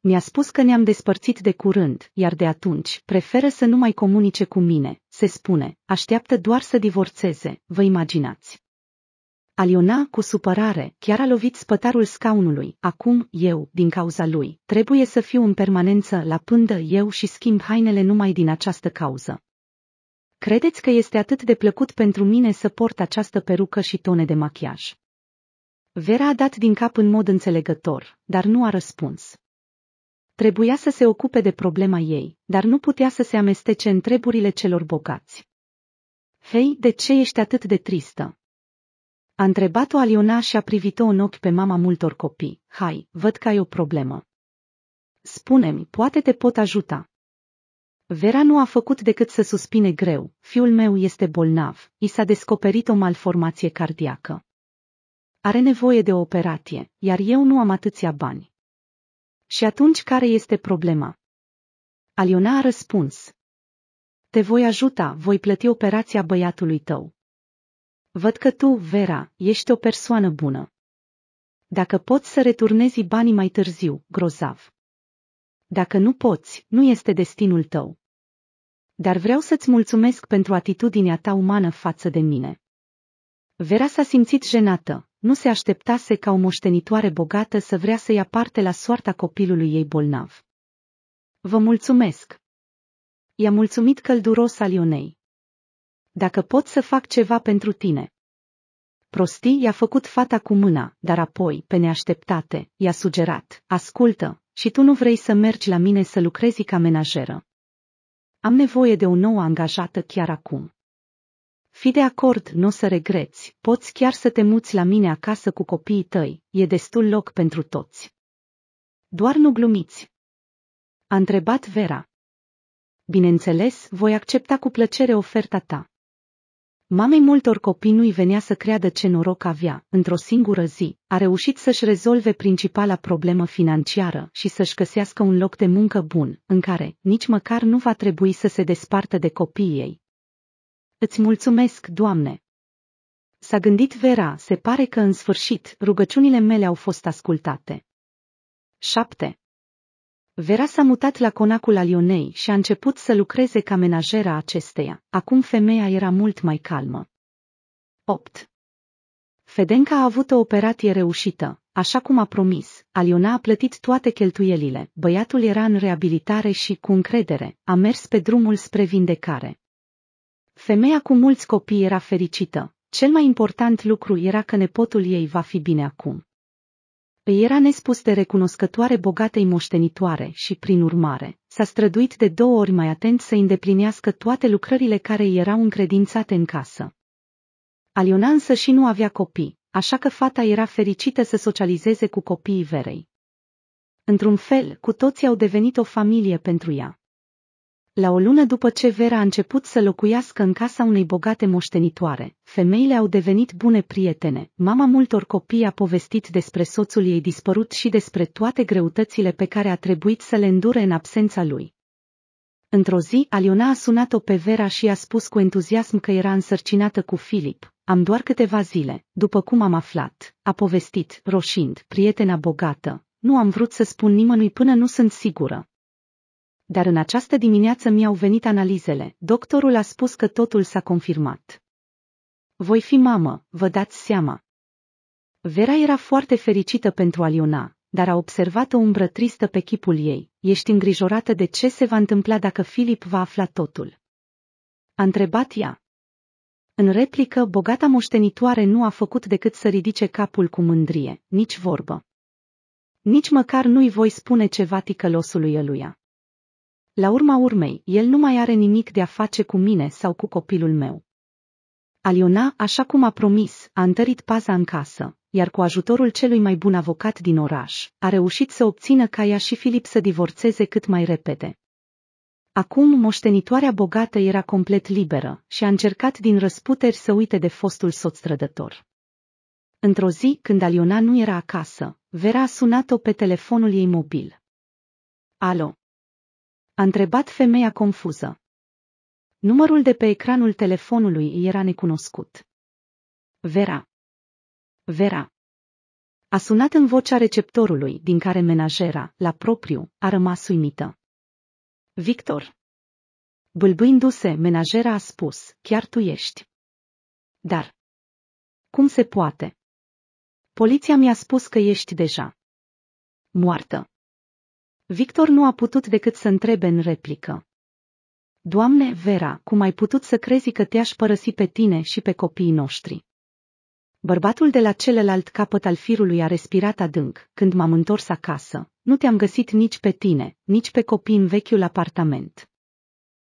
Mi-a spus că ne-am despărțit de curând, iar de atunci preferă să nu mai comunice cu mine, se spune, așteaptă doar să divorțeze, vă imaginați. Aliona cu supărare, chiar a lovit spătarul scaunului. Acum, eu, din cauza lui, trebuie să fiu în permanență la pândă eu și schimb hainele numai din această cauză. Credeți că este atât de plăcut pentru mine să port această perucă și tone de machiaj? Vera a dat din cap în mod înțelegător, dar nu a răspuns. Trebuia să se ocupe de problema ei, dar nu putea să se amestece în treburile celor bogați. Hei, de ce ești atât de tristă? A întrebat-o Aliona și a privit-o în ochi pe mama multor copii. Hai, văd că ai o problemă. Spune-mi, poate te pot ajuta. Vera nu a făcut decât să suspine greu. Fiul meu este bolnav. I s-a descoperit o malformație cardiacă. Are nevoie de o operație, iar eu nu am atâția bani. Și atunci care este problema? Aliona a răspuns. Te voi ajuta, voi plăti operația băiatului tău. Văd că tu, Vera, ești o persoană bună. Dacă poți să returnezi banii mai târziu, grozav. Dacă nu poți, nu este destinul tău. Dar vreau să-ți mulțumesc pentru atitudinea ta umană față de mine. Vera s-a simțit jenată, nu se așteptase ca o moștenitoare bogată să vrea să ia parte la soarta copilului ei bolnav. Vă mulțumesc! I-a mulțumit călduros Alionei dacă pot să fac ceva pentru tine. Prostii i-a făcut fata cu mâna, dar apoi, pe neașteptate, i-a sugerat, ascultă, și tu nu vrei să mergi la mine să lucrezi ca menajeră. Am nevoie de o nouă angajată chiar acum. Fi de acord, nu o să regreți, poți chiar să te muți la mine acasă cu copiii tăi, e destul loc pentru toți. Doar nu glumiți. A întrebat Vera. Bineînțeles, voi accepta cu plăcere oferta ta. Mamei multor copii nu-i venea să creadă ce noroc avea, într-o singură zi, a reușit să-și rezolve principala problemă financiară și să-și găsească un loc de muncă bun, în care nici măcar nu va trebui să se despartă de copiii ei. Îți mulțumesc, Doamne! S-a gândit Vera, se pare că în sfârșit rugăciunile mele au fost ascultate. 7. Vera s-a mutat la conacul Alionei și a început să lucreze ca menajera acesteia. Acum femeia era mult mai calmă. 8. Fedenca a avut o operație reușită, așa cum a promis. Aliona a plătit toate cheltuielile, băiatul era în reabilitare și, cu încredere, a mers pe drumul spre vindecare. Femeia cu mulți copii era fericită. Cel mai important lucru era că nepotul ei va fi bine acum. Îi era nespus de recunoscătoare bogatei moștenitoare și, prin urmare, s-a străduit de două ori mai atent să îndeplinească toate lucrările care îi erau încredințate în casă. Aliona însă și nu avea copii, așa că fata era fericită să socializeze cu copiii Verei. Într-un fel, cu toții au devenit o familie pentru ea. La o lună după ce Vera a început să locuiască în casa unei bogate moștenitoare, femeile au devenit bune prietene. Mama multor copii a povestit despre soțul ei dispărut și despre toate greutățile pe care a trebuit să le îndure în absența lui. Într-o zi, Aliona a sunat-o pe Vera și a spus cu entuziasm că era însărcinată cu Filip. Am doar câteva zile, după cum am aflat, a povestit, roșind, prietena bogată. Nu am vrut să spun nimănui până nu sunt sigură, dar în această dimineață mi-au venit analizele, doctorul a spus că totul s-a confirmat. Voi fi mamă, vă dați seama. Vera era foarte fericită pentru Aliona, dar a observat o umbră tristă pe chipul ei. Ești îngrijorată de ce se va întâmpla dacă Filip va afla totul. A întrebat ea. În replică, bogata moștenitoare nu a făcut decât să ridice capul cu mândrie, nici vorbă. Nici măcar nu-i voi spune ceva ticălosului eluia. La urma urmei, el nu mai are nimic de a face cu mine sau cu copilul meu. Aliona, așa cum a promis, a întărit paza în casă, iar cu ajutorul celui mai bun avocat din oraș, a reușit să obțină ca ea și Filip să divorțeze cât mai repede. Acum moștenitoarea bogată era complet liberă și a încercat din răsputeri să uite de fostul soț strădător. Într-o zi, când Aliona nu era acasă, Vera a sunat-o pe telefonul ei mobil. Alo, a întrebat femeia confuză. Numărul de pe ecranul telefonului era necunoscut. Vera. Vera. A sunat în vocea receptorului, din care menajera, la propriu, a rămas uimită. Victor. Bâlbâindu-se, menajera a spus, chiar tu ești. Dar. Cum se poate? Poliția mi-a spus că ești deja. Moartă. Victor nu a putut decât să întrebe în replică. Doamne, Vera, cum ai putut să crezi că te-aș părăsi pe tine și pe copiii noștri? Bărbatul de la celălalt capăt al firului a respirat adânc, când m-am întors acasă. Nu te-am găsit nici pe tine, nici pe copii în vechiul apartament.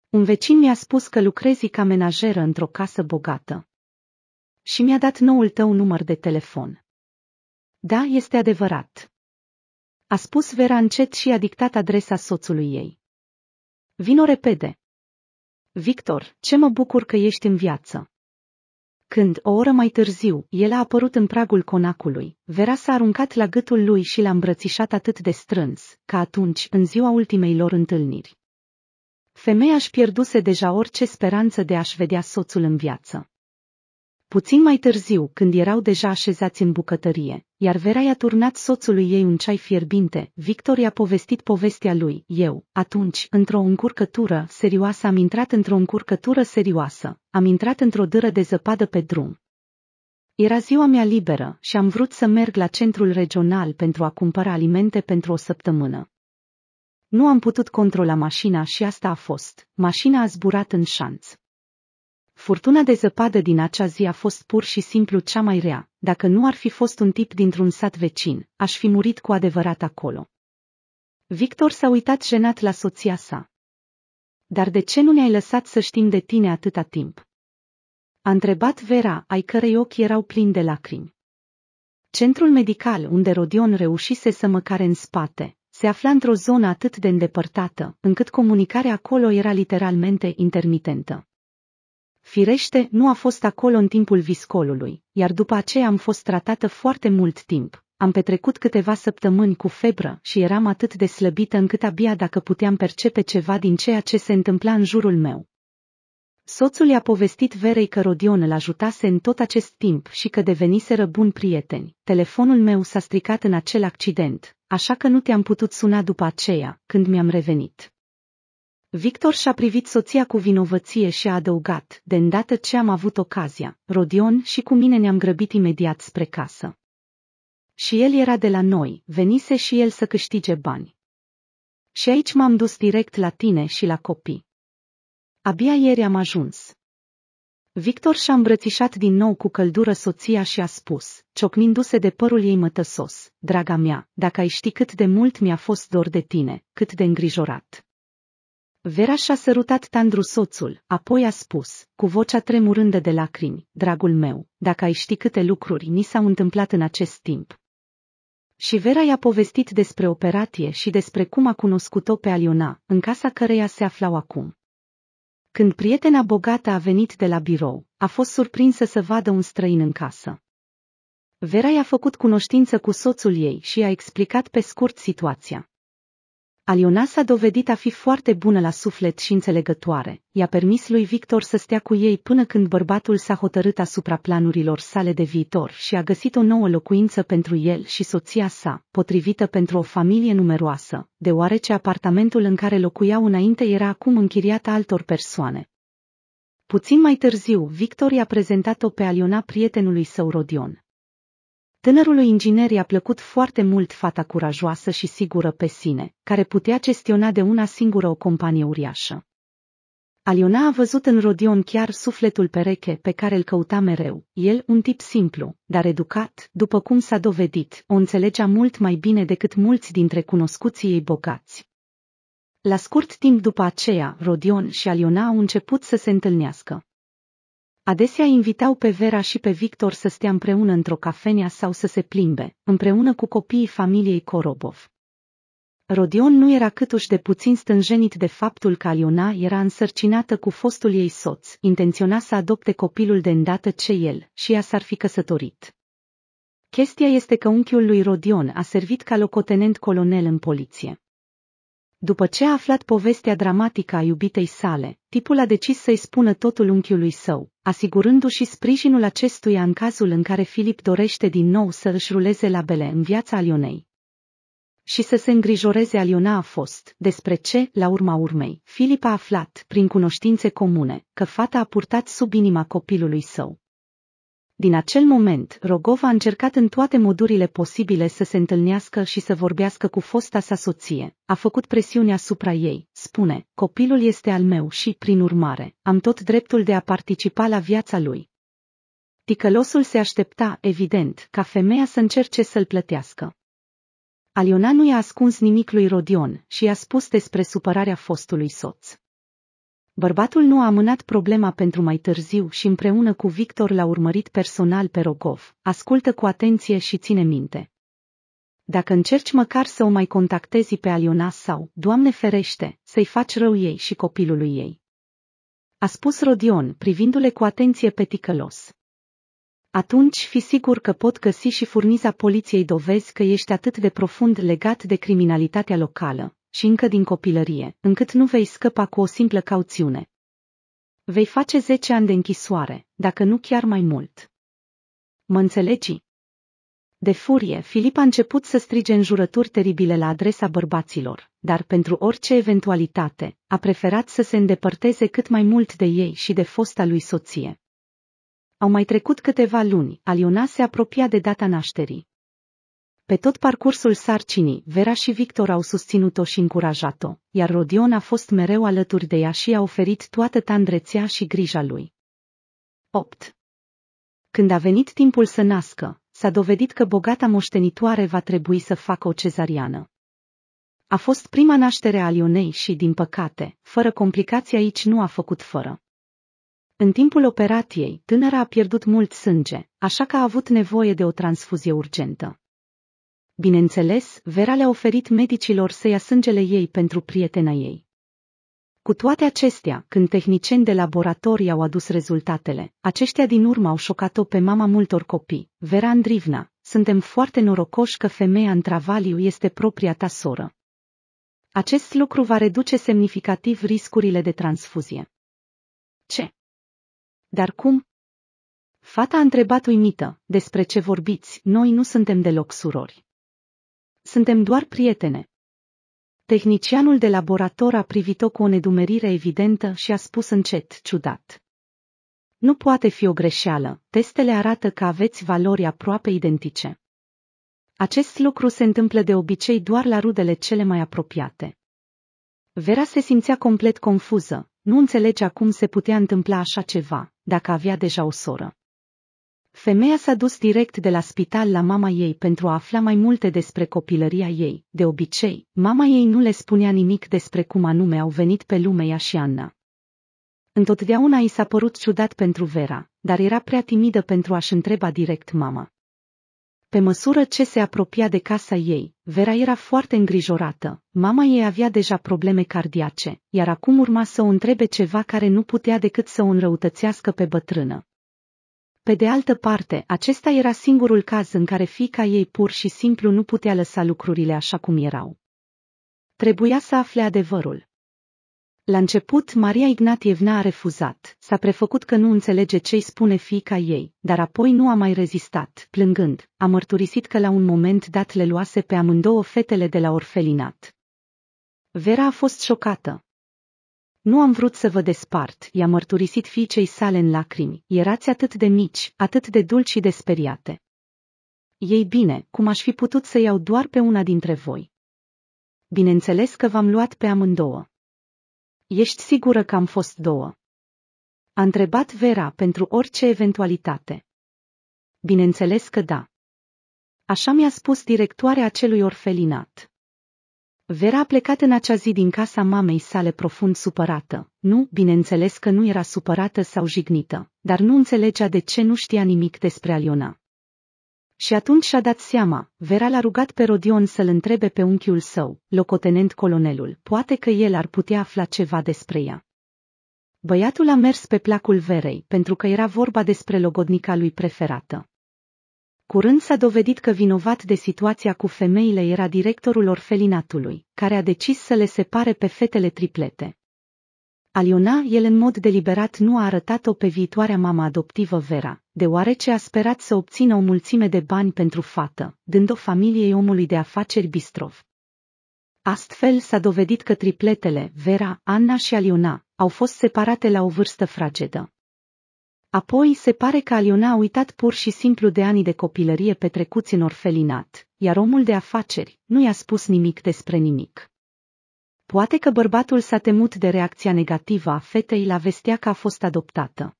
Un vecin mi-a spus că lucrezi ca menajeră într-o casă bogată. Și mi-a dat noul tău număr de telefon. Da, este adevărat. A spus Vera încet și a dictat adresa soțului ei. Vino repede. Victor, ce mă bucur că ești în viață. Când, o oră mai târziu, el a apărut în pragul conacului, Vera s-a aruncat la gâtul lui și l-a îmbrățișat atât de strâns, ca atunci, în ziua ultimei lor întâlniri. Femeia își pierduse deja orice speranță de a-și vedea soțul în viață. Puțin mai târziu, când erau deja așezați în bucătărie, iar Vera i-a turnat soțului ei un ceai fierbinte, Victor i-a povestit povestea lui, eu, atunci, într-o încurcătură serioasă am intrat într-o încurcătură serioasă, am intrat într-o dâră de zăpadă pe drum. Era ziua mea liberă și am vrut să merg la centrul regional pentru a cumpăra alimente pentru o săptămână. Nu am putut controla mașina și asta a fost, mașina a zburat în șanț. Furtuna de zăpadă din acea zi a fost pur și simplu cea mai rea. Dacă nu ar fi fost un tip dintr-un sat vecin, aș fi murit cu adevărat acolo. Victor s-a uitat jenat la soția sa. Dar de ce nu ne-ai lăsat să știm de tine atâta timp? A întrebat Vera, ai cărei ochi erau plini de lacrimi. Centrul medical unde Rodion reușise să mă care în spate, se afla într-o zonă atât de îndepărtată, încât comunicarea acolo era literalmente intermitentă. Firește, nu a fost acolo în timpul viscolului, iar după aceea am fost tratată foarte mult timp. Am petrecut câteva săptămâni cu febră și eram atât de slăbită încât abia dacă puteam percepe ceva din ceea ce se întâmpla în jurul meu. Soțul i-a povestit Verei că Rodion îl ajutase în tot acest timp și că deveniseră buni prieteni. Telefonul meu s-a stricat în acel accident, așa că nu te-am putut suna după aceea, când mi-am revenit. Victor și-a privit soția cu vinovăție și a adăugat, de îndată ce am avut ocazia, Rodion și cu mine ne-am grăbit imediat spre casă. Și el era de la noi, venise și el să câștige bani. Și aici m-am dus direct la tine și la copii. Abia ieri am ajuns. Victor și-a îmbrățișat din nou cu căldură soția și a spus, ciocnindu-se de părul ei mătăsos, draga mea, dacă ai ști cât de mult mi-a fost dor de tine, cât de îngrijorat. Vera și-a sărutat tandru soțul, apoi a spus, cu vocea tremurândă de lacrimi, dragul meu, dacă ai ști câte lucruri ni s-au întâmplat în acest timp. Și Vera i-a povestit despre operatie și despre cum a cunoscut-o pe Aliona, în casa căreia se aflau acum. Când prietena bogată a venit de la birou, a fost surprinsă să vadă un străin în casă. Vera i-a făcut cunoștință cu soțul ei și i-a explicat pe scurt situația. Aliona s-a dovedit a fi foarte bună la suflet și înțelegătoare. I-a permis lui Victor să stea cu ei până când bărbatul s-a hotărât asupra planurilor sale de viitor și a găsit o nouă locuință pentru el și soția sa, potrivită pentru o familie numeroasă, deoarece apartamentul în care locuiau înainte era acum închiriat altor persoane. Puțin mai târziu, Victor i-a prezentat-o pe Aliona prietenului său Rodion. Tânărului inginer i-a plăcut foarte mult fata curajoasă și sigură pe sine, care putea gestiona de una singură o companie uriașă. Aliona a văzut în Rodion chiar sufletul pereche pe care îl căuta mereu. El, un tip simplu, dar educat, după cum s-a dovedit, o înțelegea mult mai bine decât mulți dintre cunoscuții ei bogați. La scurt timp după aceea, Rodion și Aliona au început să se întâlnească. Adesea invitau pe Vera și pe Victor să stea împreună într-o cafenea sau să se plimbe, împreună cu copiii familiei Korobov. Rodion nu era câtuși de puțin stânjenit de faptul că Aliona era însărcinată cu fostul ei soț, intenționa să adopte copilul de îndată ce el și ea s-ar fi căsătorit. Chestia este că unchiul lui Rodion a servit ca locotenent colonel în poliție. După ce a aflat povestea dramatică a iubitei sale, tipul a decis să-i spună totul unchiului său, asigurându-și sprijinul acestuia în cazul în care Filip dorește din nou să își ruleze labele în viața Alionei. Și să se îngrijoreze Aliona a fost, despre ce, la urma urmei, Filip a aflat, prin cunoștințe comune, că fata a purtat sub inima copilului său. Din acel moment, Rogov a încercat în toate modurile posibile să se întâlnească și să vorbească cu fosta sa soție. A făcut presiune asupra ei, spune, copilul este al meu și, prin urmare, am tot dreptul de a participa la viața lui. Ticălosul se aștepta, evident, ca femeia să încerce să-l plătească. Aliona nu i-a ascuns nimic lui Rodion și i-a spus despre supărarea fostului soț. Bărbatul nu a amânat problema pentru mai târziu și împreună cu Victor l-a urmărit personal pe Rogov. Ascultă cu atenție și ține minte. Dacă încerci măcar să o mai contactezi pe Aliona sau, Doamne ferește, să-i faci rău ei și copilului ei. A spus Rodion, privindu-le cu atenție pe ticălos. Atunci fi sigur că pot găsi și furniza poliției dovezi că ești atât de profund legat de criminalitatea locală, și încă din copilărie, încât nu vei scăpa cu o simplă cauțiune. Vei face zece ani de închisoare, dacă nu chiar mai mult. Mă înțelegi? De furie, Filip a început să strige jurături teribile la adresa bărbaților, dar pentru orice eventualitate, a preferat să se îndepărteze cât mai mult de ei și de fosta lui soție. Au mai trecut câteva luni, Aliona se apropia de data nașterii. Pe tot parcursul sarcinii, Vera și Victor au susținut-o și încurajat-o, iar Rodion a fost mereu alături de ea și a oferit toată tandrețea și grija lui. 8. Când a venit timpul să nască, s-a dovedit că bogata moștenitoare va trebui să facă o cezariană. A fost prima naștere a Lionei și, din păcate, fără complicații aici nu a făcut fără. În timpul operației, tânăra a pierdut mult sânge, așa că a avut nevoie de o transfuzie urgentă. Bineînțeles, Vera le-a oferit medicilor să ia sângele ei pentru prietena ei. Cu toate acestea, când tehnicieni de laborator i-au adus rezultatele, aceștia din urmă au șocat-o pe mama multor copii, Vera Andrivna, suntem foarte norocoși că femeia în travaliu este propria ta soră. Acest lucru va reduce semnificativ riscurile de transfuzie. Ce? Dar cum? Fata a întrebat uimită, despre ce vorbiți, noi nu suntem deloc surori. Suntem doar prietene. Tehnicianul de laborator a privit-o cu o nedumerire evidentă și a spus încet, ciudat. Nu poate fi o greșeală, testele arată că aveți valori aproape identice. Acest lucru se întâmplă de obicei doar la rudele cele mai apropiate. Vera se simțea complet confuză, nu înțelegea cum se putea întâmpla așa ceva, dacă avea deja o soră. Femeia s-a dus direct de la spital la mama ei pentru a afla mai multe despre copilăria ei. De obicei, mama ei nu le spunea nimic despre cum anume au venit pe lume ea și Anna. Întotdeauna i s-a părut ciudat pentru Vera, dar era prea timidă pentru a-și întreba direct mama. Pe măsură ce se apropia de casa ei, Vera era foarte îngrijorată. Mama ei avea deja probleme cardiace, iar acum urma să o întrebe ceva care nu putea decât să o înrăutățească pe bătrână. Pe de altă parte, acesta era singurul caz în care fica ei pur și simplu nu putea lăsa lucrurile așa cum erau. Trebuia să afle adevărul. La început, Maria Ignatievna a refuzat, s-a prefăcut că nu înțelege ce-i spune fica ei, dar apoi nu a mai rezistat, plângând, a mărturisit că la un moment dat le luase pe amândouă fetele de la orfelinat. Vera a fost șocată. Nu am vrut să vă despart, i-a mărturisit fiicei sale în lacrimi. Erați atât de mici, atât de dulci și de speriate. Ei bine, cum aș fi putut să iau doar pe una dintre voi? Bineînțeles că v-am luat pe amândouă. Ești sigură că am fost două? A întrebat Vera pentru orice eventualitate. Bineînțeles că da. Așa mi-a spus directoarea acelui orfelinat. Vera a plecat în acea zi din casa mamei sale profund supărată. Nu, bineînțeles că nu era supărată sau jignită, dar nu înțelegea de ce nu știa nimic despre Aliona. Și atunci și-a dat seama, Vera l-a rugat pe Rodion să-l întrebe pe unchiul său, locotenent colonelul, poate că el ar putea afla ceva despre ea. Băiatul a mers pe placul Verei, pentru că era vorba despre logodnica lui preferată. Curând s-a dovedit că vinovat de situația cu femeile era directorul orfelinatului, care a decis să le separe pe fetele triplete. Aliona el în mod deliberat nu a arătat-o pe viitoarea mama adoptivă Vera, deoarece a sperat să obțină o mulțime de bani pentru fată, dând-o familiei omului de afaceri Bistrov. Astfel s-a dovedit că tripletele, Vera, Anna și Aliona, au fost separate la o vârstă fragedă, Apoi se pare că Aliona a uitat pur și simplu de anii de copilărie petrecuți în orfelinat, iar omul de afaceri nu i-a spus nimic despre nimic. Poate că bărbatul s-a temut de reacția negativă a fetei la vestea că a fost adoptată.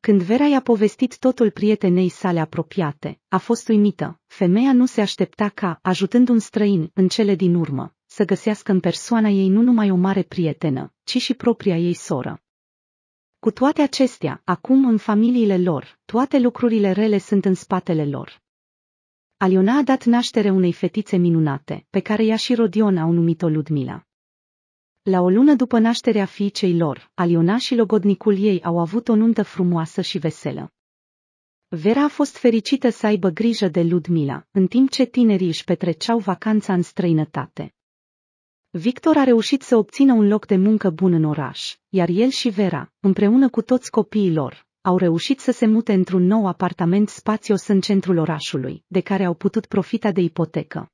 Când Vera i-a povestit totul prietenei sale apropiate, a fost uimită. Femeia nu se aștepta ca, ajutând un străin, în cele din urmă, să găsească în persoana ei nu numai o mare prietenă, ci și propria ei soră. Cu toate acestea, acum în familiile lor, toate lucrurile rele sunt în spatele lor. Aliona a dat naștere unei fetițe minunate, pe care ea și Rodion au numit-o Ludmila. La o lună după nașterea fiicei lor, Aliona și logodnicul ei au avut o nuntă frumoasă și veselă. Vera a fost fericită să aibă grijă de Ludmila, în timp ce tinerii își petreceau vacanța în străinătate. Victor a reușit să obțină un loc de muncă bun în oraș, iar el și Vera, împreună cu toți copiii lor, au reușit să se mute într-un nou apartament spațios în centrul orașului, de care au putut profita de ipotecă.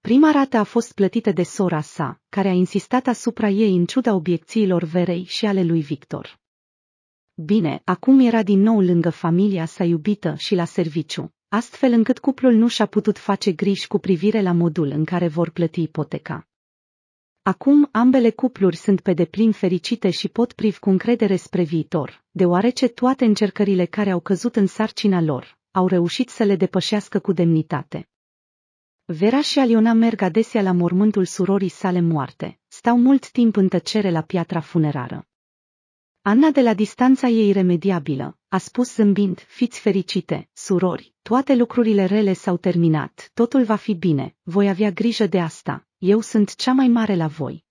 Prima rată a fost plătită de sora sa, care a insistat asupra ei în ciuda obiecțiilor Verei și ale lui Victor. Bine, acum era din nou lângă familia sa iubită și la serviciu, astfel încât cuplul nu și-a putut face griji cu privire la modul în care vor plăti ipoteca. Acum ambele cupluri sunt pe deplin fericite și pot priv cu încredere spre viitor, deoarece toate încercările care au căzut în sarcina lor au reușit să le depășească cu demnitate. Vera și Aliona merg adesea la mormântul surorii sale moarte, stau mult timp în tăcere la piatra funerară. Anna de la distanța ei iremediabilă, a spus zâmbind, fiți fericite, surori, toate lucrurile rele s-au terminat, totul va fi bine, voi avea grijă de asta, eu sunt cea mai mare la voi.